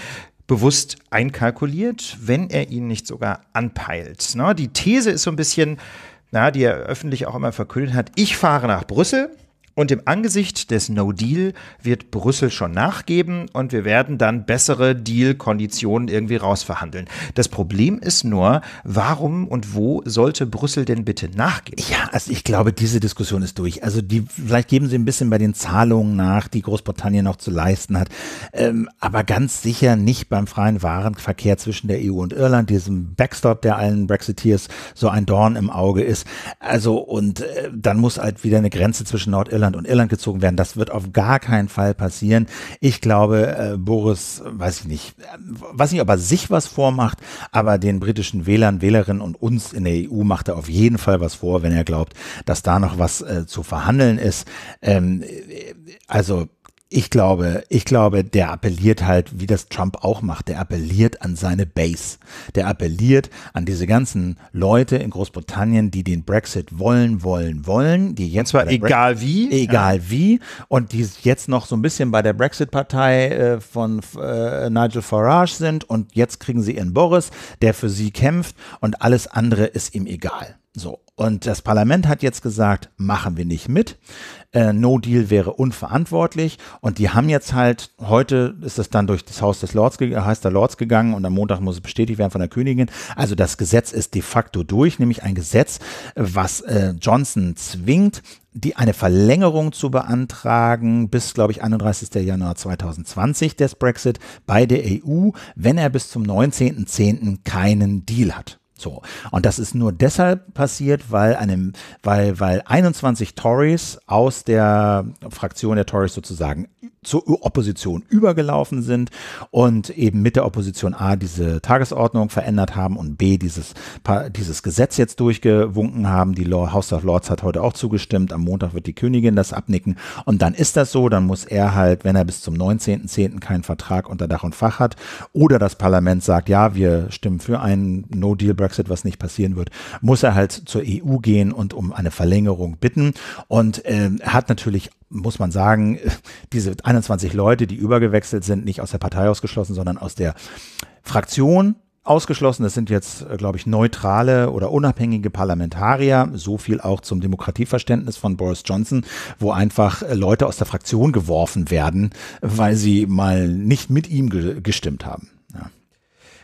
bewusst einkalkuliert, wenn er ihn nicht sogar anpeilt. Die These ist so ein bisschen, die er öffentlich auch immer verkündet hat, ich fahre nach Brüssel und im Angesicht des No Deal wird Brüssel schon nachgeben und wir werden dann bessere Deal-Konditionen irgendwie rausverhandeln. Das Problem ist nur, warum und wo sollte Brüssel denn bitte nachgeben? Ja, also ich glaube, diese Diskussion ist durch. Also die, vielleicht geben sie ein bisschen bei den Zahlungen nach, die Großbritannien noch zu leisten hat, ähm, aber ganz sicher nicht beim freien Warenverkehr zwischen der EU und Irland, diesem Backstop, der allen Brexiteers so ein Dorn im Auge ist. Also und äh, dann muss halt wieder eine Grenze zwischen Nordirland Irland und Irland gezogen werden. Das wird auf gar keinen Fall passieren. Ich glaube, äh, Boris, weiß ich nicht, äh, weiß nicht, ob er sich was vormacht, aber den britischen Wählern, Wählerinnen und uns in der EU macht er auf jeden Fall was vor, wenn er glaubt, dass da noch was äh, zu verhandeln ist. Ähm, äh, also ich glaube, ich glaube, der appelliert halt, wie das Trump auch macht, der appelliert an seine Base. Der appelliert an diese ganzen Leute in Großbritannien, die den Brexit wollen, wollen, wollen, die jetzt zwar egal Bre wie, egal ja. wie und die jetzt noch so ein bisschen bei der Brexit Partei äh, von äh, Nigel Farage sind und jetzt kriegen sie ihren Boris, der für sie kämpft und alles andere ist ihm egal. So, und das Parlament hat jetzt gesagt, machen wir nicht mit. Äh, no Deal wäre unverantwortlich. Und die haben jetzt halt, heute ist es dann durch das Haus des Lords, Haus der Lords gegangen und am Montag muss es bestätigt werden von der Königin. Also das Gesetz ist de facto durch, nämlich ein Gesetz, was äh, Johnson zwingt, die eine Verlängerung zu beantragen bis, glaube ich, 31. Januar 2020 des Brexit bei der EU, wenn er bis zum 19.10. keinen Deal hat. So. Und das ist nur deshalb passiert, weil einem, weil, weil 21 Tories aus der Fraktion der Tories sozusagen zur Opposition übergelaufen sind und eben mit der Opposition A diese Tagesordnung verändert haben und B dieses, dieses Gesetz jetzt durchgewunken haben. Die House of Lords hat heute auch zugestimmt. Am Montag wird die Königin das abnicken. Und dann ist das so, dann muss er halt, wenn er bis zum 19.10. keinen Vertrag unter Dach und Fach hat oder das Parlament sagt, ja, wir stimmen für einen No-Deal-Brexit, was nicht passieren wird, muss er halt zur EU gehen und um eine Verlängerung bitten und äh, hat natürlich muss man sagen, diese 21 Leute, die übergewechselt sind, nicht aus der Partei ausgeschlossen, sondern aus der Fraktion ausgeschlossen. Das sind jetzt, äh, glaube ich, neutrale oder unabhängige Parlamentarier. So viel auch zum Demokratieverständnis von Boris Johnson, wo einfach äh, Leute aus der Fraktion geworfen werden, weil sie mal nicht mit ihm gestimmt haben.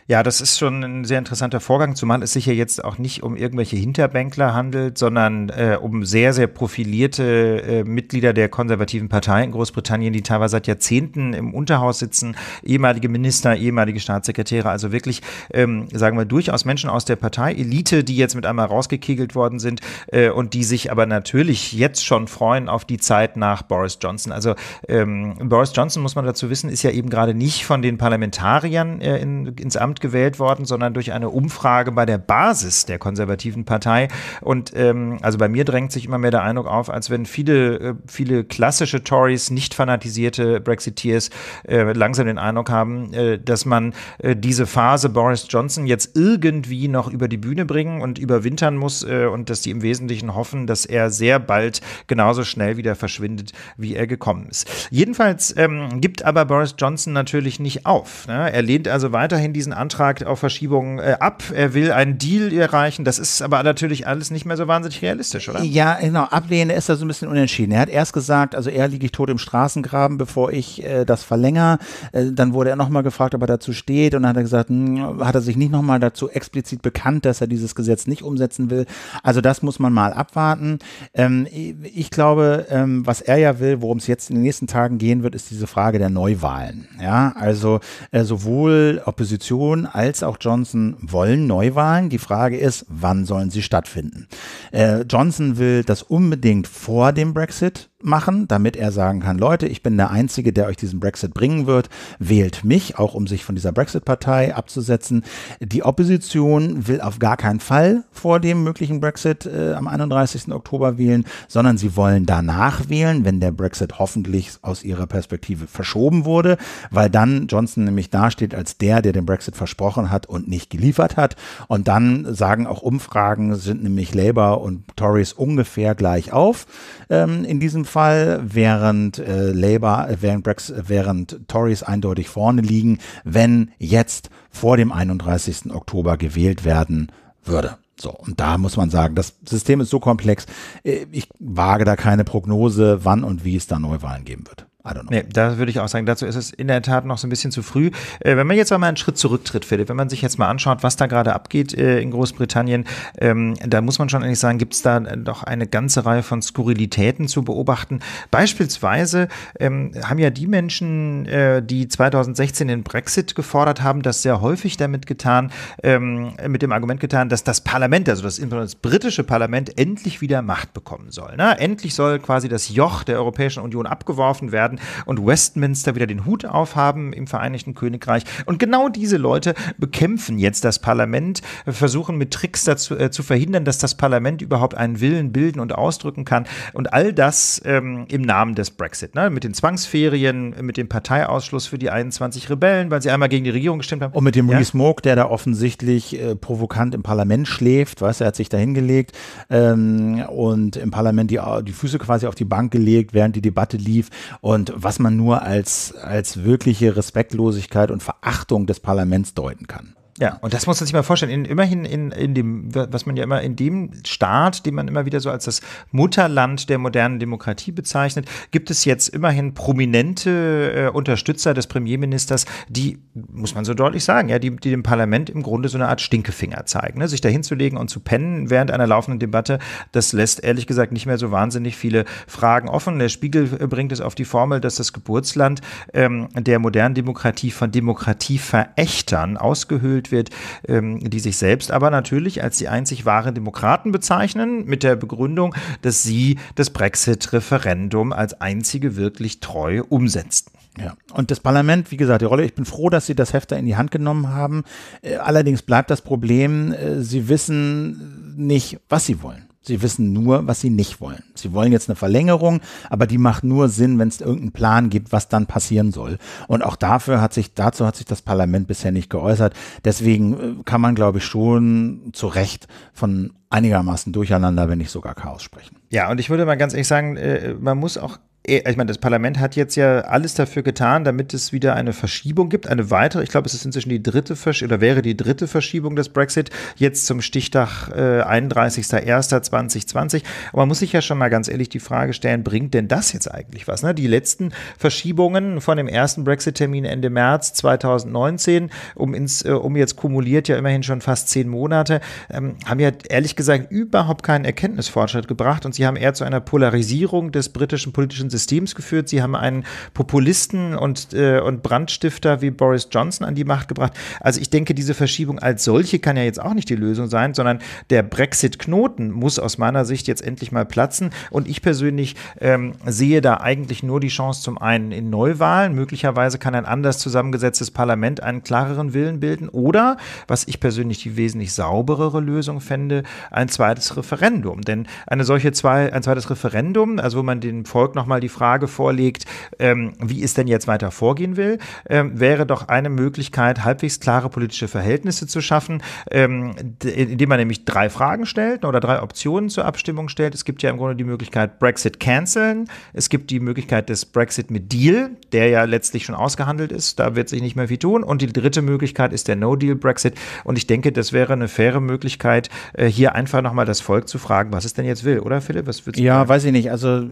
Ja, das ist schon ein sehr interessanter Vorgang, zumal es sich ja jetzt auch nicht um irgendwelche Hinterbänkler handelt, sondern äh, um sehr, sehr profilierte äh, Mitglieder der konservativen Partei in Großbritannien, die teilweise seit Jahrzehnten im Unterhaus sitzen, ehemalige Minister, ehemalige Staatssekretäre, also wirklich, ähm, sagen wir, durchaus Menschen aus der Parteielite, die jetzt mit einmal rausgekegelt worden sind äh, und die sich aber natürlich jetzt schon freuen auf die Zeit nach Boris Johnson. Also ähm, Boris Johnson, muss man dazu wissen, ist ja eben gerade nicht von den Parlamentariern äh, in, ins Amt gewählt worden, sondern durch eine Umfrage bei der Basis der konservativen Partei. Und ähm, also bei mir drängt sich immer mehr der Eindruck auf, als wenn viele, äh, viele klassische Tories, nicht fanatisierte Brexiteers äh, langsam den Eindruck haben, äh, dass man äh, diese Phase Boris Johnson jetzt irgendwie noch über die Bühne bringen und überwintern muss äh, und dass die im Wesentlichen hoffen, dass er sehr bald genauso schnell wieder verschwindet, wie er gekommen ist. Jedenfalls ähm, gibt aber Boris Johnson natürlich nicht auf. Ne? Er lehnt also weiterhin diesen Antrag Antrag auf Verschiebung äh, ab. Er will einen Deal erreichen. Das ist aber natürlich alles nicht mehr so wahnsinnig realistisch, oder? Ja, genau. Ablehnen ist da so ein bisschen unentschieden. Er hat erst gesagt, also er liege ich tot im Straßengraben, bevor ich äh, das verlängere. Äh, dann wurde er nochmal gefragt, ob er dazu steht. Und dann hat er gesagt, mh, hm, hat er sich nicht nochmal dazu explizit bekannt, dass er dieses Gesetz nicht umsetzen will. Also das muss man mal abwarten. Ähm, ich glaube, ähm, was er ja will, worum es jetzt in den nächsten Tagen gehen wird, ist diese Frage der Neuwahlen. Ja, also äh, sowohl Opposition Clinton als auch Johnson wollen Neuwahlen. Die Frage ist, wann sollen sie stattfinden? Äh, Johnson will das unbedingt vor dem Brexit machen, damit er sagen kann, Leute, ich bin der Einzige, der euch diesen Brexit bringen wird, wählt mich, auch um sich von dieser Brexit-Partei abzusetzen. Die Opposition will auf gar keinen Fall vor dem möglichen Brexit äh, am 31. Oktober wählen, sondern sie wollen danach wählen, wenn der Brexit hoffentlich aus ihrer Perspektive verschoben wurde, weil dann Johnson nämlich dasteht als der, der den Brexit versprochen hat und nicht geliefert hat. Und dann sagen auch Umfragen, sind nämlich Labour und Tories ungefähr gleich auf ähm, in diesem Fall, während äh, Labour, äh, während, Brex, äh, während Tories eindeutig vorne liegen, wenn jetzt vor dem 31. Oktober gewählt werden würde. So, und da muss man sagen, das System ist so komplex, äh, ich wage da keine Prognose, wann und wie es da Neuwahlen geben wird. I don't know. Nee, da würde ich auch sagen, dazu ist es in der Tat noch so ein bisschen zu früh. Äh, wenn man jetzt mal einen Schritt zurücktritt, Philipp, wenn man sich jetzt mal anschaut, was da gerade abgeht äh, in Großbritannien, ähm, da muss man schon eigentlich sagen, gibt es da äh, doch eine ganze Reihe von Skurrilitäten zu beobachten. Beispielsweise ähm, haben ja die Menschen, äh, die 2016 den Brexit gefordert haben, das sehr häufig damit getan, ähm, mit dem Argument getan, dass das Parlament, also das, das britische Parlament, endlich wieder Macht bekommen soll. Ne? Endlich soll quasi das Joch der Europäischen Union abgeworfen werden und Westminster wieder den Hut aufhaben im Vereinigten Königreich. Und genau diese Leute bekämpfen jetzt das Parlament, versuchen mit Tricks dazu äh, zu verhindern, dass das Parlament überhaupt einen Willen bilden und ausdrücken kann. Und all das ähm, im Namen des Brexit, ne? mit den Zwangsferien, mit dem Parteiausschluss für die 21 Rebellen, weil sie einmal gegen die Regierung gestimmt haben. Und mit dem ja? Rees Mogg, der da offensichtlich äh, provokant im Parlament schläft, weißt er hat sich da hingelegt ähm, und im Parlament die, die Füße quasi auf die Bank gelegt, während die Debatte lief und und was man nur als, als wirkliche Respektlosigkeit und Verachtung des Parlaments deuten kann. Ja, und das muss man sich mal vorstellen. In, immerhin in, in dem, was man ja immer in dem Staat, den man immer wieder so als das Mutterland der modernen Demokratie bezeichnet, gibt es jetzt immerhin prominente äh, Unterstützer des Premierministers, die, muss man so deutlich sagen, ja, die, die dem Parlament im Grunde so eine Art Stinkefinger zeigen. Ne? Sich da hinzulegen und zu pennen während einer laufenden Debatte, das lässt ehrlich gesagt nicht mehr so wahnsinnig viele Fragen offen. Der Spiegel äh, bringt es auf die Formel, dass das Geburtsland ähm, der modernen Demokratie von Demokratieverächtern ausgehöhlt gewählt wird, ähm, die sich selbst aber natürlich als die einzig wahren Demokraten bezeichnen, mit der Begründung, dass sie das Brexit-Referendum als einzige wirklich treu umsetzten. Ja, und das Parlament, wie gesagt, die Rolle, ich bin froh, dass Sie das Heft da in die Hand genommen haben. Äh, allerdings bleibt das Problem, äh, Sie wissen nicht, was Sie wollen. Sie wissen nur, was sie nicht wollen. Sie wollen jetzt eine Verlängerung, aber die macht nur Sinn, wenn es irgendeinen Plan gibt, was dann passieren soll. Und auch dafür hat sich, dazu hat sich das Parlament bisher nicht geäußert. Deswegen äh, kann man, glaube ich, schon zu Recht von einigermaßen durcheinander, wenn nicht sogar Chaos sprechen. Ja, und ich würde mal ganz ehrlich sagen, äh, man muss auch Eh, ich meine, das Parlament hat jetzt ja alles dafür getan, damit es wieder eine Verschiebung gibt, eine weitere. Ich glaube, es ist inzwischen die dritte Versch oder wäre die dritte Verschiebung des Brexit jetzt zum Stichtag äh, 31.01.2020. Aber man muss sich ja schon mal ganz ehrlich die Frage stellen, bringt denn das jetzt eigentlich was? Ne? Die letzten Verschiebungen von dem ersten Brexit-Termin Ende März 2019, um, ins, äh, um jetzt kumuliert ja immerhin schon fast zehn Monate, ähm, haben ja ehrlich gesagt überhaupt keinen Erkenntnisfortschritt gebracht und sie haben eher zu einer Polarisierung des britischen politischen Systems Systems geführt. Sie haben einen Populisten und, äh, und Brandstifter wie Boris Johnson an die Macht gebracht. Also ich denke, diese Verschiebung als solche kann ja jetzt auch nicht die Lösung sein, sondern der Brexit-Knoten muss aus meiner Sicht jetzt endlich mal platzen. Und ich persönlich ähm, sehe da eigentlich nur die Chance zum einen in Neuwahlen. Möglicherweise kann ein anders zusammengesetztes Parlament einen klareren Willen bilden. Oder, was ich persönlich die wesentlich sauberere Lösung fände, ein zweites Referendum. Denn eine solche zwei, ein zweites Referendum, also wo man dem Volk nochmal mal die Frage vorlegt, ähm, wie es denn jetzt weiter vorgehen will, ähm, wäre doch eine Möglichkeit, halbwegs klare politische Verhältnisse zu schaffen, ähm, indem man nämlich drei Fragen stellt oder drei Optionen zur Abstimmung stellt. Es gibt ja im Grunde die Möglichkeit Brexit canceln, es gibt die Möglichkeit des Brexit mit Deal, der ja letztlich schon ausgehandelt ist, da wird sich nicht mehr viel tun und die dritte Möglichkeit ist der No-Deal Brexit und ich denke, das wäre eine faire Möglichkeit, äh, hier einfach nochmal das Volk zu fragen, was es denn jetzt will, oder Philipp? Was ja, sagen? weiß ich nicht, also,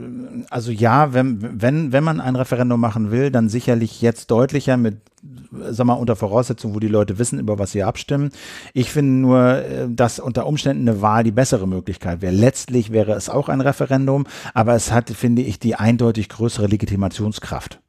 also ja, ja, wenn, wenn, wenn man ein Referendum machen will, dann sicherlich jetzt deutlicher mit, sag mal, unter Voraussetzung, wo die Leute wissen, über was sie abstimmen. Ich finde nur, äh, dass unter Umständen eine Wahl die bessere Möglichkeit wäre. Letztlich wäre es auch ein Referendum, aber es hat, finde ich, die eindeutig größere Legitimationskraft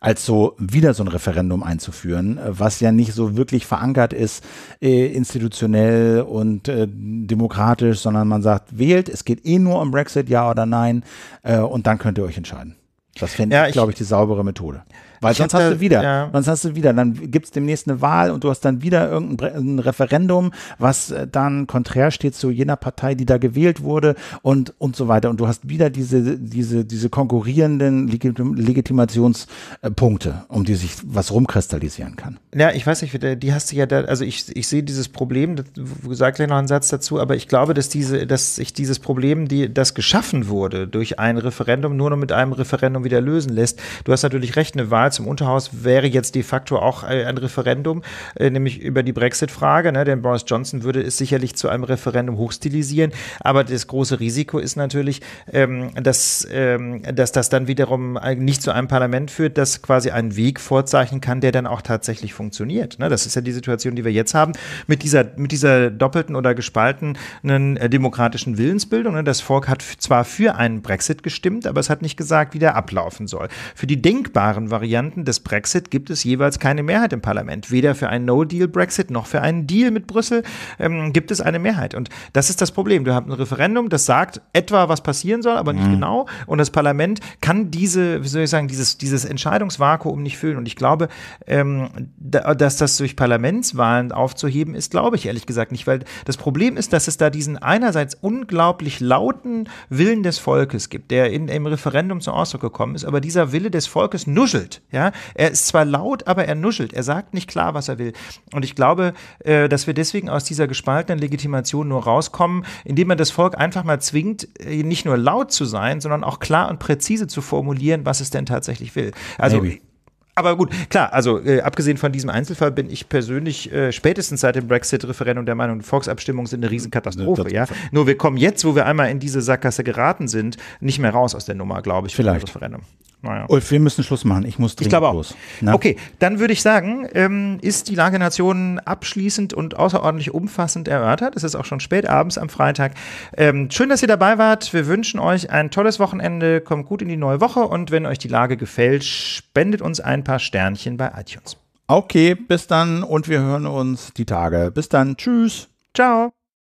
als so wieder so ein Referendum einzuführen, äh, was ja nicht so wirklich verankert ist äh, institutionell und äh, demokratisch, sondern man sagt, wählt, es geht eh nur um Brexit, ja oder nein, äh, und dann könnt ihr euch entscheiden. Das fände ja, ich, glaube ich, die saubere Methode. Weil sonst hast du wieder, ja. sonst hast du wieder, dann gibt es demnächst eine Wahl und du hast dann wieder irgendein Referendum, was äh, dann konträr steht zu jener Partei, die da gewählt wurde und, und so weiter. Und du hast wieder diese, diese, diese konkurrierenden Legitim Legitimationspunkte, um die sich was rumkristallisieren kann. Ja, ich weiß nicht, die hast du ja da, also ich, ich sehe dieses Problem, du sagst gleich noch einen Satz dazu, aber ich glaube, dass diese, dass sich dieses Problem, die, das geschaffen wurde durch ein Referendum, nur noch mit einem Referendum wieder lösen lässt. Du hast natürlich recht, eine Wahl Wahl zum Unterhaus wäre jetzt de facto auch ein Referendum, äh, nämlich über die Brexit-Frage. Ne? Denn Boris Johnson würde es sicherlich zu einem Referendum hochstilisieren. Aber das große Risiko ist natürlich, ähm, dass, ähm, dass das dann wiederum nicht zu einem Parlament führt, das quasi einen Weg vorzeichnen kann, der dann auch tatsächlich funktioniert. Ne? Das ist ja die Situation, die wir jetzt haben mit dieser, mit dieser doppelten oder gespaltenen äh, demokratischen Willensbildung. Ne? Das Volk hat zwar für einen Brexit gestimmt, aber es hat nicht gesagt, wie der ablaufen soll. Für die denkbaren Varianten Varianten des Brexit gibt es jeweils keine Mehrheit im Parlament. Weder für einen No-Deal-Brexit noch für einen Deal mit Brüssel ähm, gibt es eine Mehrheit. Und das ist das Problem. Wir haben ein Referendum, das sagt etwa, was passieren soll, aber nicht mhm. genau. Und das Parlament kann diese, wie soll ich sagen, dieses, dieses Entscheidungsvakuum nicht füllen. Und ich glaube, ähm, da, dass das durch Parlamentswahlen aufzuheben ist, glaube ich ehrlich gesagt nicht, weil das Problem ist, dass es da diesen einerseits unglaublich lauten Willen des Volkes gibt, der in im Referendum zum Ausdruck gekommen ist, aber dieser Wille des Volkes nuschelt ja, er ist zwar laut, aber er nuschelt. Er sagt nicht klar, was er will. Und ich glaube, äh, dass wir deswegen aus dieser gespaltenen Legitimation nur rauskommen, indem man das Volk einfach mal zwingt, äh, nicht nur laut zu sein, sondern auch klar und präzise zu formulieren, was es denn tatsächlich will. Also Maybe. Aber gut, klar, also äh, abgesehen von diesem Einzelfall bin ich persönlich äh, spätestens seit dem Brexit-Referendum der Meinung, Volksabstimmungen sind eine Riesenkatastrophe. Ne, ja? Nur wir kommen jetzt, wo wir einmal in diese Sackgasse geraten sind, nicht mehr raus aus der Nummer, glaube ich. Vielleicht. Referendum. Naja. Ulf, wir müssen Schluss machen. Ich muss dringend ich los. Na? Ne? Okay, dann würde ich sagen, ähm, ist die Lage Nation abschließend und außerordentlich umfassend erörtert. Es ist auch schon spät abends am Freitag. Ähm, schön, dass ihr dabei wart. Wir wünschen euch ein tolles Wochenende. Kommt gut in die neue Woche und wenn euch die Lage gefällt, spendet uns ein paar Sternchen bei iTunes. Okay, bis dann und wir hören uns die Tage. Bis dann. Tschüss. Ciao.